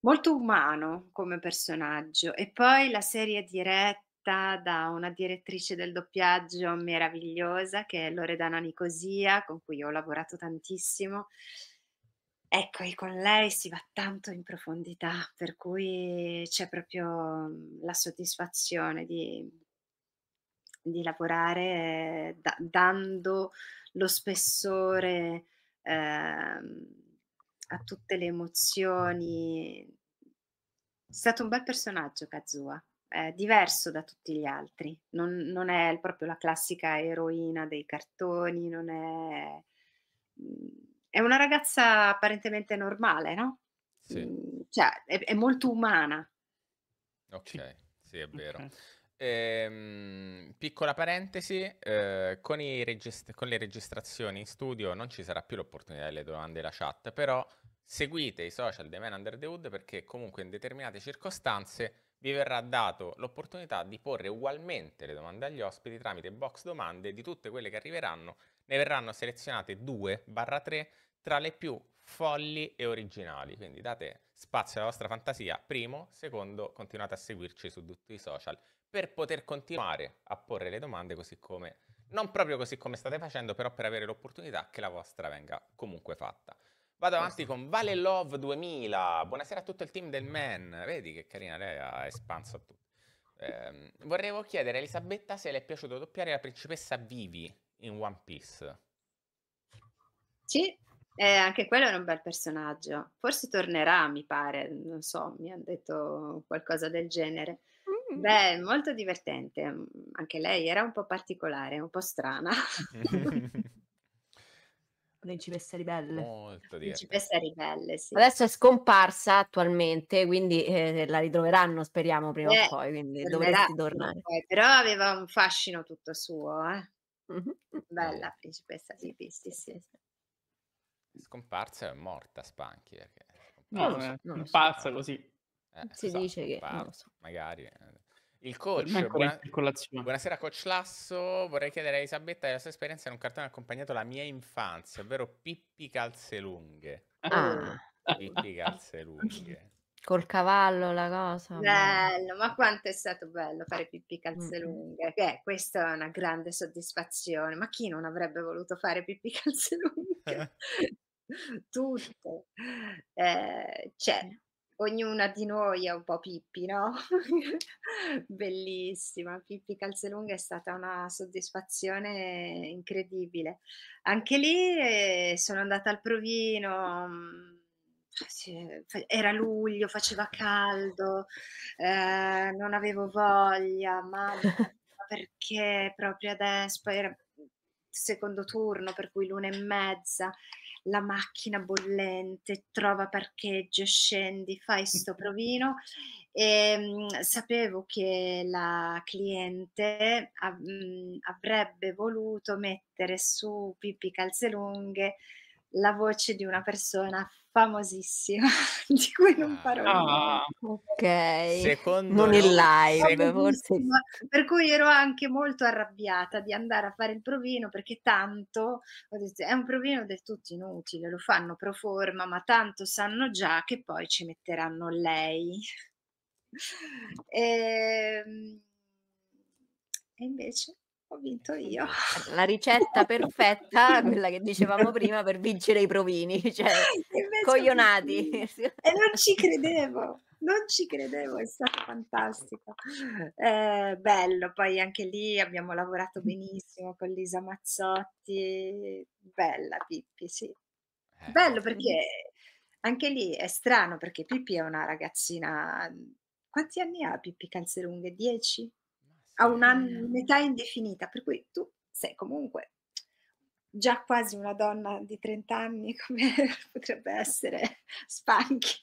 molto umano come personaggio. E poi la serie diretta da una direttrice del doppiaggio meravigliosa che è Loredana Nicosia, con cui ho lavorato tantissimo. Ecco, e con lei si va tanto in profondità, per cui c'è proprio mm, la soddisfazione di, di lavorare eh, da, dando lo spessore eh, a tutte le emozioni. È stato un bel personaggio Kazuha, eh, diverso da tutti gli altri, non, non, è proprio la classica eroina dei cartoni, non è... Mm, è una ragazza apparentemente normale, no? Sì. Mm, cioè, è, è molto umana. Ok, sì, è vero. Okay. Ehm, piccola parentesi, eh, con, regist- con le registrazioni in studio non ci sarà più l'opportunità delle domande della chat, però seguite i social dei Man Under the Hood perché comunque in determinate circostanze vi verrà dato l'opportunità di porre ugualmente le domande agli ospiti tramite box domande di tutte quelle che arriveranno. Ne verranno selezionate 2-3 tra le più folli e originali, quindi date spazio alla vostra fantasia, primo, secondo, continuate a seguirci su tutti i social per poter continuare a porre le domande così come, non proprio così come state facendo, però per avere l'opportunità che la vostra venga comunque fatta. Vado avanti con Vale Love 2000. Buonasera a tutto il team del Man. Vedi che carina, lei ha espanso a tutti. Eh, vorrevo chiedere a Elisabetta se le è piaciuto doppiare la principessa Vivi in One Piece. Sì, eh, anche quello era un bel personaggio. Forse tornerà, mi pare, non so, mi hanno detto qualcosa del genere. Mm. Beh, molto divertente. Mm, anche lei era un po' particolare, un po' strana. Principessa ribelle. Molto Principessa ribelle, sì. Adesso è scomparsa attualmente, quindi eh, la ritroveranno, speriamo, prima eh, o poi, quindi tornerà, dovresti tornare. Poi, però aveva un fascino tutto suo, eh. Mm-hmm. Bella principessa Ribelle, sì, sì. sì. Scomparsa è morta Spanchi? Perché... No, non, so, non pazza so. così. Eh, si so, dice che... So. Magari. Eh. Il coach, buona... buonasera coach Lasso, vorrei chiedere a Elisabetta la sua esperienza in un cartone accompagnato la mia infanzia, ovvero Pippi Calzelunghe. Ah. Pippi Calzelunghe. Col cavallo la cosa. Bello, ma quanto è stato bello fare ah, pipì calze lunghe. Che eh, questa è una grande soddisfazione. Ma chi non avrebbe voluto fare pipì calze lunghe? Eh. Tutte. Eh, cioè, ognuna di noi è un po' Pippi, no? Bellissima, Pippi Calzelunga è stata una soddisfazione incredibile. Anche lì eh, sono andata al provino mhmm, era luglio, faceva eh. caldo, eh, non avevo voglia, ma perché proprio adesso? Poi era secondo turno, per cui l'una e mezza, la macchina bollente, trova parcheggio, scendi, fai sto provino. E ehm, mh, sapevo che la cliente av- mh, mm, avrebbe voluto mettere su Pippi Calzelunghe la voce di una persona famosissima di cui non ah. farò ah, ok Secondo non in live forse. per cui ero anche molto arrabbiata di andare a fare il provino perché tanto detto, è un provino del tutto inutile lo fanno pro forma ma tanto sanno già che poi ci metteranno lei e, ehm, e invece ho vinto ecco. io. Ecco, la ricetta perfetta, quella che dicevamo prima, per vincere i provini, cioè coglionati. E non ci credevo, non ci credevo, è stato fantastico. Eh, bello, poi anche lì abbiamo lavorato mm. benissimo con Lisa Mazzotti, bella Pippi, sì. Eh, bello perché anche lì è strano perché Pippi è una ragazzina... Quanti anni ha Pippi Calzerunghe? Dieci? a un'età indefinita, per cui tu sei comunque già quasi una donna di 30 anni come potrebbe essere Spanchi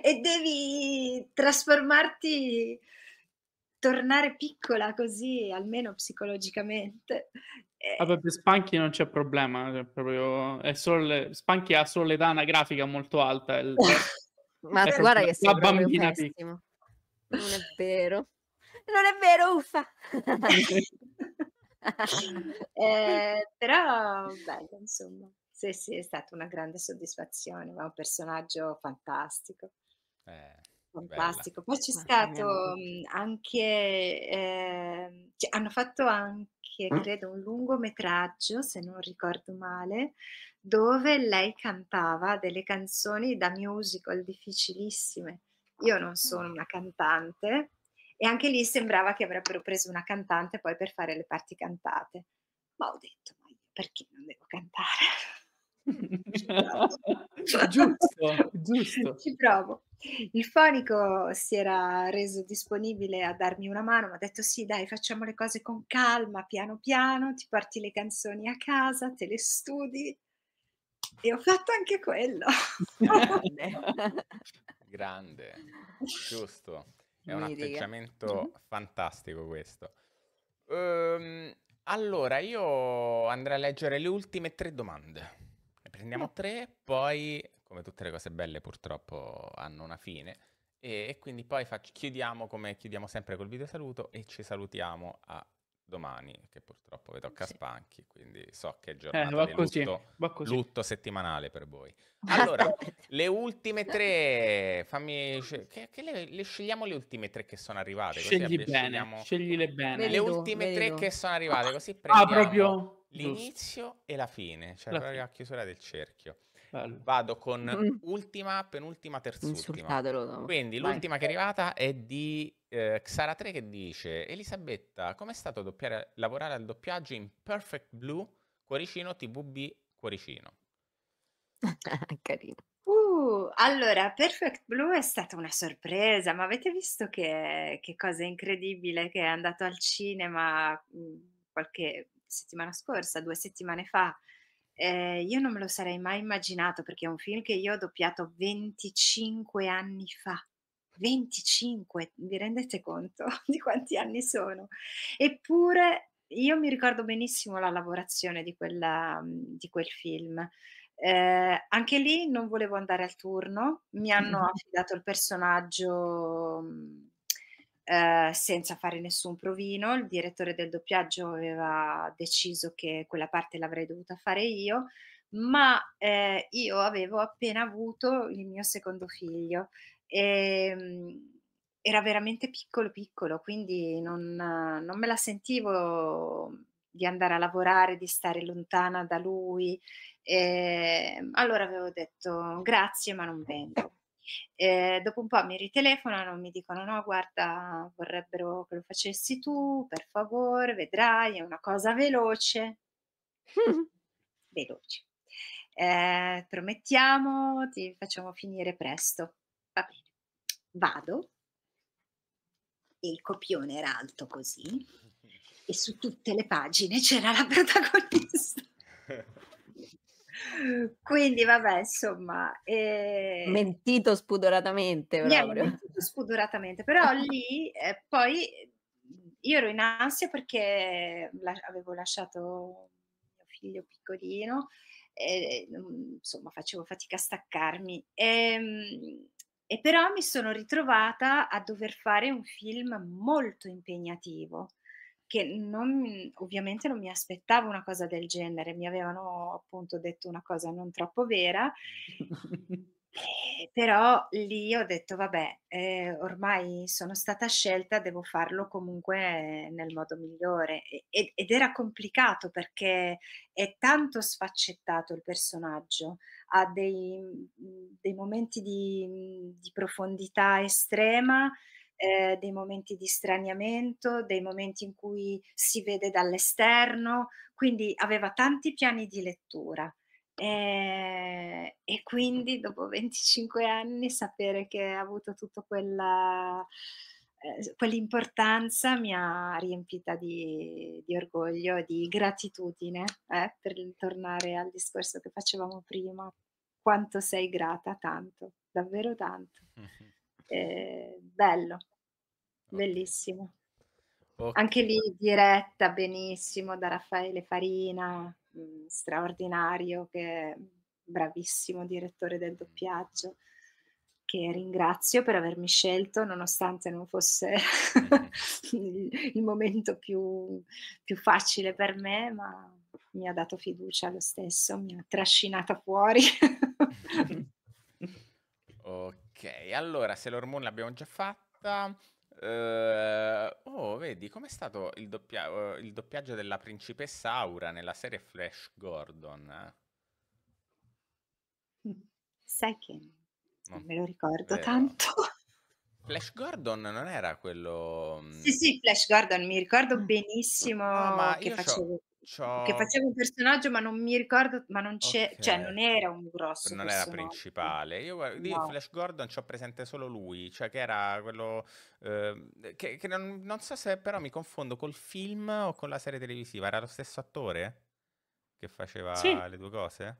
e devi trasformarti, tornare piccola così almeno psicologicamente. Vabbè, ah, per Spanchi non c'è problema, cioè proprio, le, Spanchi ha solo l'età anagrafica molto alta. Il, Ma guarda che sei una bambina pessimo. Non è vero non è vero, uffa. eh, però bello, insomma. Sì, sì, è stata una grande soddisfazione, ma un personaggio fantastico. Eh, fantastico. Bella. Poi c'è stato mm, anche, eh, cioè, hanno fatto anche, mm. credo, un lungometraggio, se non ricordo male, dove lei cantava delle canzoni da musical difficilissime. Io non sono ah. una cantante, e anche lì sembrava che avrebbero preso una cantante poi per fare le parti cantate. Ma ho detto, ma io perché non devo cantare? giusto, giusto. Ci provo. Il fonico si era reso disponibile a darmi una mano, mi ha detto sì, dai, facciamo le cose con calma, piano piano, ti porti le canzoni a casa, te le studi. E ho fatto anche quello. Grande, giusto. È un Miriga. atteggiamento mm fantastico questo. Um, allora, io andrei a leggere le ultime tre domande. Ne prendiamo no. tre, poi, come tutte le cose belle purtroppo hanno una fine, e, e quindi poi faccio, chiudiamo come chiudiamo sempre col video saluto e ci salutiamo a domani, che purtroppo vedo Caspanchi, sì. quindi so che è giornata eh, così, lutto, lutto, settimanale per voi. Allora, le ultime tre, fammi... Che, che le, le, scegliamo le ultime tre che sono arrivate. Scegli così, bene, scegliamo... sceglile bene. Le, le ultime tre che sono arrivate, così ah, prendiamo ah, proprio... l'inizio Giusto. e la fine, cioè la, fine. la chiusura del cerchio. Bello. Vado con mm. ultima, penultima, terzultima. Insultatelo. No. Quindi Vai. l'ultima che è arrivata è di eh, Xara 3 che dice Elisabetta, com'è stato doppiare, lavorare al doppiaggio in Perfect Blue, cuoricino, TVB, cuoricino? Carino. Uh, allora, Perfect Blue è stata una sorpresa, ma avete visto che, che cosa incredibile che è andato al cinema mm, qualche settimana scorsa, due settimane fa? Eh, io non me lo sarei mai immaginato perché è un film che io ho doppiato 25 anni fa 25, vi rendete conto di quanti anni sono? Eppure io mi ricordo benissimo la lavorazione di, quella, mhmm, di quel film. Eh, anche lì non volevo andare al turno, mi hanno affidato il personaggio mhmm, eh, senza fare nessun provino, il direttore del doppiaggio aveva deciso che quella parte l'avrei dovuta fare io, ma eh, io avevo appena avuto il mio secondo figlio Ehm, era veramente piccolo piccolo, quindi non, non me la sentivo di andare a lavorare, di stare lontana da lui. E ehm, allora avevo detto grazie, ma non vengo. E ehm, dopo un po' mi ritelefonano, mi dicono: No, guarda, vorrebbero che lo facessi tu, per favore, vedrai, è una cosa veloce. veloce. Eh, promettiamo, ti facciamo finire presto. Va bene, vado. Il copione era alto così e su tutte le pagine c'era la protagonista. Quindi vabbè, insomma... Eh... Mentito spudoratamente. Proprio. Mentito spudoratamente, però lì eh, poi io ero in ansia perché la- avevo lasciato mio figlio piccolino e mm, insomma facevo fatica a staccarmi. E, ehm, e però mi sono ritrovata a dover fare un film molto impegnativo, che non, ovviamente non mi aspettavo una cosa del genere, mi avevano appunto detto una cosa non troppo vera. però lì ho detto, vabbè, eh, ormai sono stata scelta, devo farlo comunque nel modo migliore. E, ed era complicato perché è tanto sfaccettato il personaggio ha dei, mhmm, dei momenti di, mhmm, di, profondità estrema, eh, dei momenti di straniamento, dei momenti in cui si vede dall'esterno, quindi aveva tanti piani di lettura. E, eh, e, quindi dopo 25 anni sapere che ha avuto tutto quella eh, quell'importanza mi ha riempita di, di orgoglio, di gratitudine, eh, per tornare al discorso che facevamo prima. Quanto sei grata, tanto, davvero tanto. Eh, bello, bellissimo. Okay. Anche lì diretta benissimo da Raffaele Farina, mm, straordinario, che bravissimo direttore del mm. doppiaggio che ringrazio per avermi scelto nonostante non fosse il, il, momento più, più facile per me, ma mi ha dato fiducia lo stesso, mi ha trascinata fuori. ok, allora se Moon l'abbiamo già fatta. Uh, oh, vedi com'è stato il, doppia- uh, il, doppiaggio della principessa Aura nella serie Flash Gordon? Eh? Sai che non me lo ricordo Vero. Eh, tanto. Flash Gordon non era quello... Mm, sì, sì, Flash Gordon, mi ricordo mm. benissimo no, che facevo... C'ho... che faceva un personaggio, ma non mi ricordo, ma non c'è, okay. cioè non era un grosso. Non personaggio. era principale. Io di no. Flash Gordon ho presente solo lui, cioè che era quello. Eh, che, che non, non, so se però mi confondo col film o con la serie televisiva. Era lo stesso attore che faceva sì. le due cose?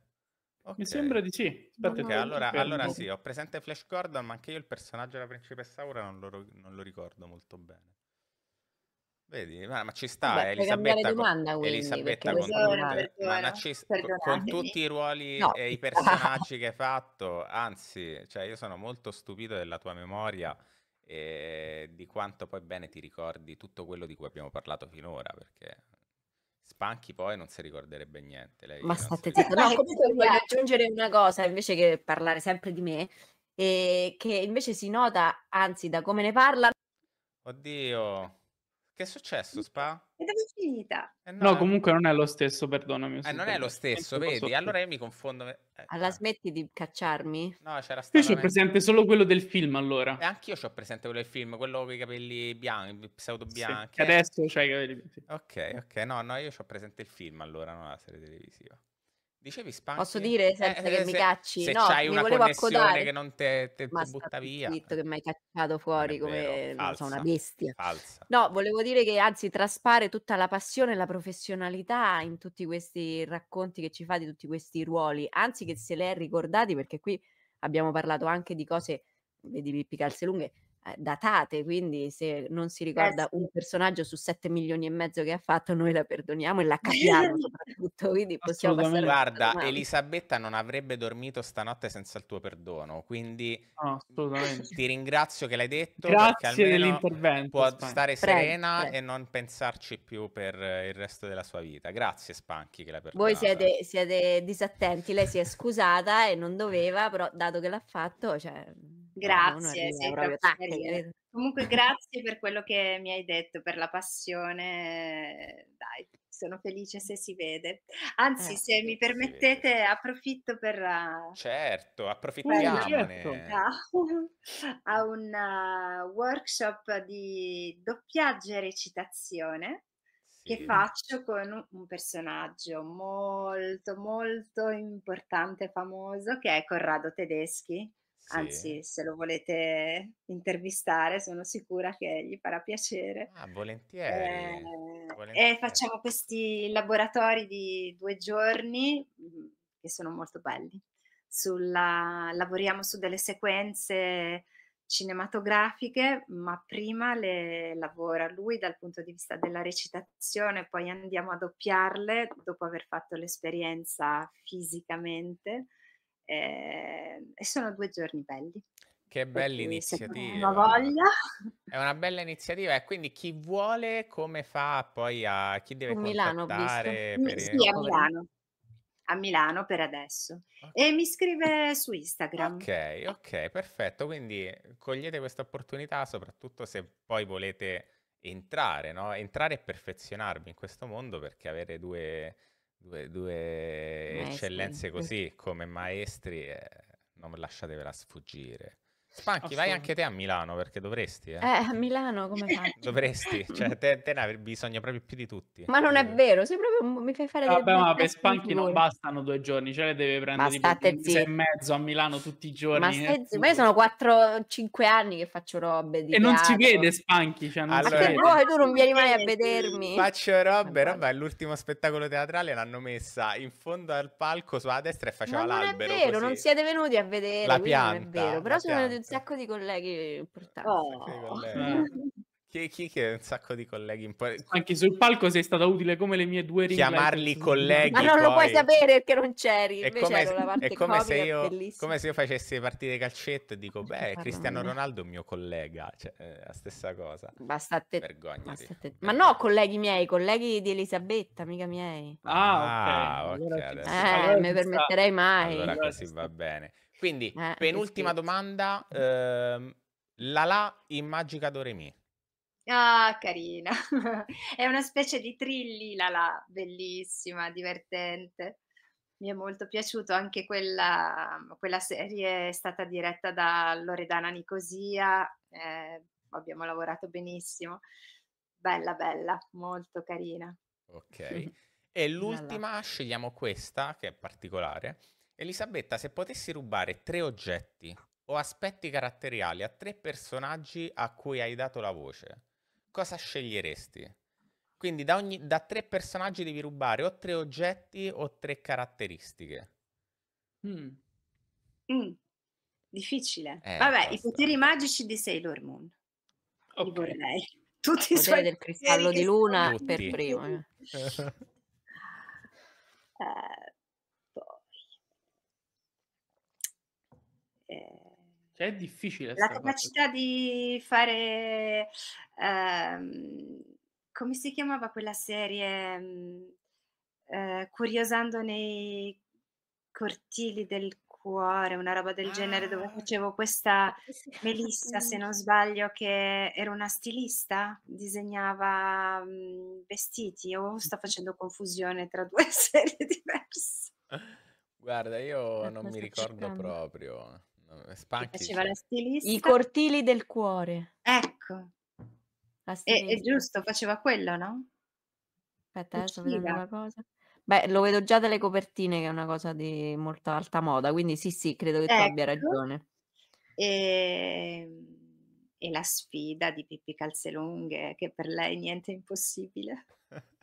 Okay. Mi sembra di sì. Aspetta, okay, allora, allora, sì, ho presente Flash Gordon, ma anche io il personaggio della principessa Aura non lo, non lo ricordo molto bene. Vedi, ma, ma ci sta, Beh, Elisabetta, domanda, quindi, Elisabetta con, tutte, ora, eh, ci, con, tutti i ruoli no. e i personaggi che hai fatto, anzi, cioè io sono molto stupito della tua memoria e di quanto poi bene ti ricordi tutto quello di cui abbiamo parlato finora, perché Spanchi poi non si ricorderebbe niente. Lei Ma state zitta. No, comunque voglio aggiungere una cosa invece che parlare sempre di me, eh, che invece si nota, anzi da come ne parla. Oddio. Che è successo, Spa? È finita. Eh no, no, eh. comunque non è lo stesso, perdonami. Eh, non è lo stesso, vedi? Allora io mi confondo. Eh, allora ah, cioè smetti di cacciarmi? No, c'era stato. Io ho presente solo quello del film, allora. E eh, anch'io ho presente quello del film, quello con i capelli bianchi, pseudo bianchi. Sì, eh. adesso c'hai i capelli bianchi. Ok, ok, no, no, io ho presente il film, allora, non la serie televisiva. Dicevi Spanchi? Posso dire eh, senza eh, che se, mi cacci? Se no, c'hai una volevo connessione accodare. che non te, te, te butta via. detto che mi hai cacciato fuori vero, come so, una bestia. Falsa. No, volevo dire che anzi traspare tutta la passione e la professionalità in tutti questi racconti che ci fa di tutti questi ruoli, anzi che se le è ricordati perché qui abbiamo parlato anche di cose, vedi Pippi Calze Lunghe, eh, datate, quindi se non si eh ricorda un personaggio su 7 milioni e mezzo che ha fatto, noi la perdoniamo e la capiamo soprattutto, quindi possiamo passare Guarda, Elisabetta non avrebbe dormito stanotte senza il tuo perdono, quindi no, ti ringrazio che l'hai detto, Grazie dell'intervento, può Spanchi. stare serena prego, prego. e non pensarci più per il resto della sua vita. Grazie Spanchi che l'ha perdonato. Voi siete, siete disattenti, lei si è scusata e non doveva, però dato che l'ha fatto, cioè... Grazie, sei troppo carina. Eh. Comunque grazie per quello che mi hai detto, per la passione. Eh, dai, sono felice se si vede. Anzi, eh, se mi permettete, approfitto per... Uh, certo, approfittiamone. Uh, certo. A un uh, workshop di doppiaggio e recitazione che faccio con un personaggio molto molto importante e famoso che è Corrado Tedeschi Anzi, se lo volete intervistare, sono sicura che gli farà piacere. Ah, volentieri, Ehm, e facciamo questi laboratori di due giorni, mm, che sono molto belli. Sulla lavoriamo su delle sequenze cinematografiche, ma prima le lavora lui dal punto di vista della recitazione, poi andiamo a doppiarle dopo aver fatto l'esperienza fisicamente. Ehm, e sono due giorni belli. Che bella iniziativa. voglia. È una bella iniziativa e quindi chi vuole come fa poi a chi deve Milano, contattare? Per... Sì, a Milano. A Milano per adesso. Okay. E mi scrive su Instagram. Ok, ok, perfetto. Quindi cogliete questa opportunità soprattutto se poi volete entrare, no? entrare e perfezionarvi in questo mondo perché avere due Due, due eccellenze così come maestri eh, non lasciatevela sfuggire. Spanchi, vai anche te a Milano perché dovresti. Eh, eh a Milano come fai? dovresti, cioè te, te ne hai bisogno proprio più di tutti. Ma non è eh. vero, sei proprio, mi fai fare Vabbè, ma per Spanchi non bastano due giorni, cioè le deve prendere tipo un mese e mezzo a Milano tutti i giorni. Ma, stai, ma io sono 4-5 anni che faccio robe di E non si vede Spanchi, cioè non allora, si vede. tu non vieni mai a vedermi. Faccio robe, roba, l'ultimo spettacolo teatrale l'hanno messa in fondo al palco sulla destra e faceva l'albero. Ma non è vero, così. non siete venuti a vedere, la pianta, non è vero, però sono venuti sacco di colleghi importanti. Oh. Di eh. Chi, chi, è un sacco di colleghi importanti. Anche sul palco sei stata utile come le mie due ringrazio. Chiamarli colleghi. Ma non poi... lo puoi sapere perché non c'eri. È come, è come, se io, come se io facessi le partite calcetto e dico, beh, Cristiano Ronaldo è un mio collega. Cioè, è eh, la stessa cosa. Bastate... Vergognati. Bastate... Ma no, colleghi miei, colleghi di Elisabetta, mica miei. Ah, ok. Ah, okay eh, allora, mi permetterei mai. Allora così va bene. Quindi, eh, eh penultima domanda, ehm, la in Magica Doremi. Ah, carina. È una specie di trilli Lala, bellissima, divertente. Mi è molto piaciuto anche quella, quella serie, è stata diretta da Loredana Nicosia, eh, abbiamo lavorato benissimo. Bella, bella, molto carina. Ok. E l'ultima, scegliamo questa, che è particolare. Elisabetta, se potessi rubare tre oggetti o aspetti caratteriali a tre personaggi a cui hai dato la voce, cosa sceglieresti? Quindi da, ogni, da tre personaggi devi rubare o tre oggetti o tre caratteristiche. Mm. Mm. Difficile. Eh, Vabbè, i poteri magici di Sailor Moon. Okay. vorrei. Tutti il potere del cristallo di luna per primo. eh, eh cioè, è difficile. La capacità parte. di fare... Ehm, come si chiamava quella serie? Mm, eh, curiosando nei cortili del cuore, una roba del ah, genere, dove ah, facevo questa Melissa, se non sbaglio, che era una stilista, disegnava mh, mm, vestiti. o sto facendo confusione tra due serie diverse. Guarda, io non mi ricordo proprio. Spacchi, cioè. la stilista. I cortili del cuore. Ecco. E, è, giusto, faceva quello, no? Aspetta, eh, sto una cosa. Beh, lo vedo già dalle copertine che è una cosa di molto alta moda, quindi sì, sì, credo che ecco. tu abbia ecco. ragione. E... Ehm, e la sfida di Pippi Calzelunghe, che per lei niente è impossibile.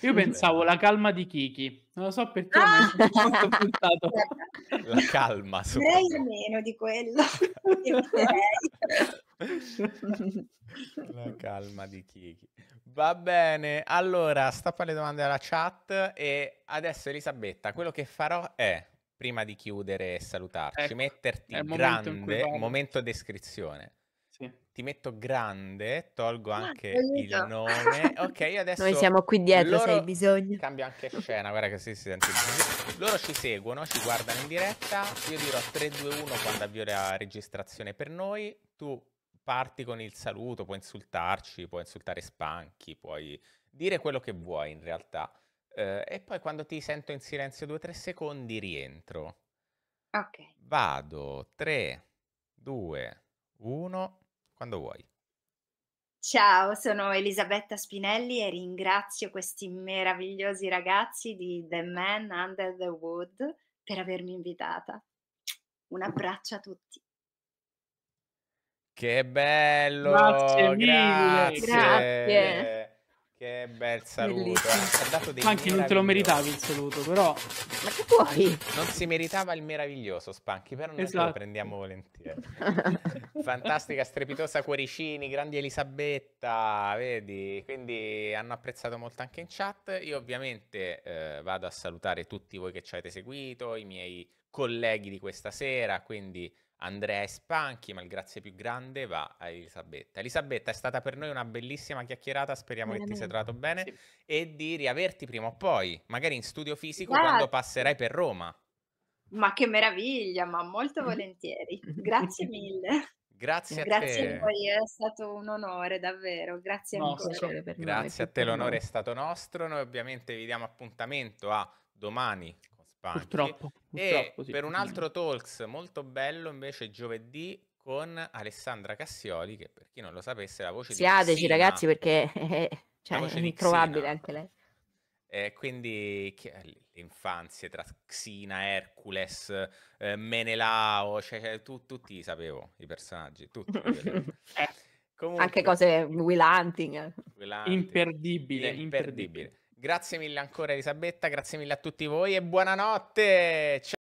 Io pensavo la calma di Kiki, non lo so perché ah! mi sono pensato. La calma, direi meno di quello. la calma di Kiki. Va bene, allora stappa le domande alla chat e adesso Elisabetta, quello che farò è prima di chiudere e salutarci, ecco, metterti grande momento, momento descrizione sì. Ti metto grande, tolgo ah, anche il nome. Ok, adesso... Noi siamo qui dietro loro... se hai bisogno. Cambio anche scena, guarda che si, sente Loro ci seguono, ci guardano in diretta. Io dirò 3, 2, 1 quando avvio la registrazione per noi. Tu parti con il saluto, puoi insultarci, puoi insultare Spanchi, puoi dire quello che vuoi in realtà. Eh, e poi quando ti sento in silenzio 2-3 secondi rientro. Ok. Vado 3, 2, 1 quando vuoi. Ciao, sono Elisabetta Spinelli e ringrazio questi meravigliosi ragazzi di The Man Under the Wood per avermi invitata. Un abbraccio a tutti. Che bello! Grazie. Grazie. Grazie. Che bel saluto. Eh. Anche non te lo meritavi il saluto, però. Ma che vuoi? Non si meritava il meraviglioso Spanchi, però noi esatto. lo prendiamo volentieri. Fantastica, strepitosa Cuoricini, grandi Elisabetta, vedi? Quindi hanno apprezzato molto anche in chat. Io ovviamente eh, vado a salutare tutti voi che ci avete seguito, i miei colleghi di questa sera, quindi Andrea e Spanchi, ma il grazie più grande va a Elisabetta. Elisabetta è stata per noi una bellissima chiacchierata, speriamo Veramente. che ti sia trovato bene sì. e di riaverti prima o poi, magari in studio fisico Grazie. quando passerai per Roma. Ma che meraviglia, ma molto volentieri. Grazie mille. Grazie, grazie a te. a voi, è stato un onore davvero, grazie no, ancora. Grazie a te, l'onore è stato nostro, noi ovviamente vi diamo appuntamento a domani Punky. Purtroppo, purtroppo, e sì. per un altro talks molto bello invece giovedì con Alessandra Cassioli, che per chi non lo sapesse è la voce Siateci, di Siateci ragazzi perché eh, cioè, è introvabile anche lei. Eh, quindi l'infanzia tra Xina, Hercules, eh, Menelao, cioè, cioè, tu, tutti sapevo, i personaggi, tutti. Eh. Comunque, anche cose Will Hunting. Will Hunting. Imperdibile, imperdibile. imperdibile. Grazie mille ancora Elisabetta, grazie mille a tutti voi e buonanotte. Ciao.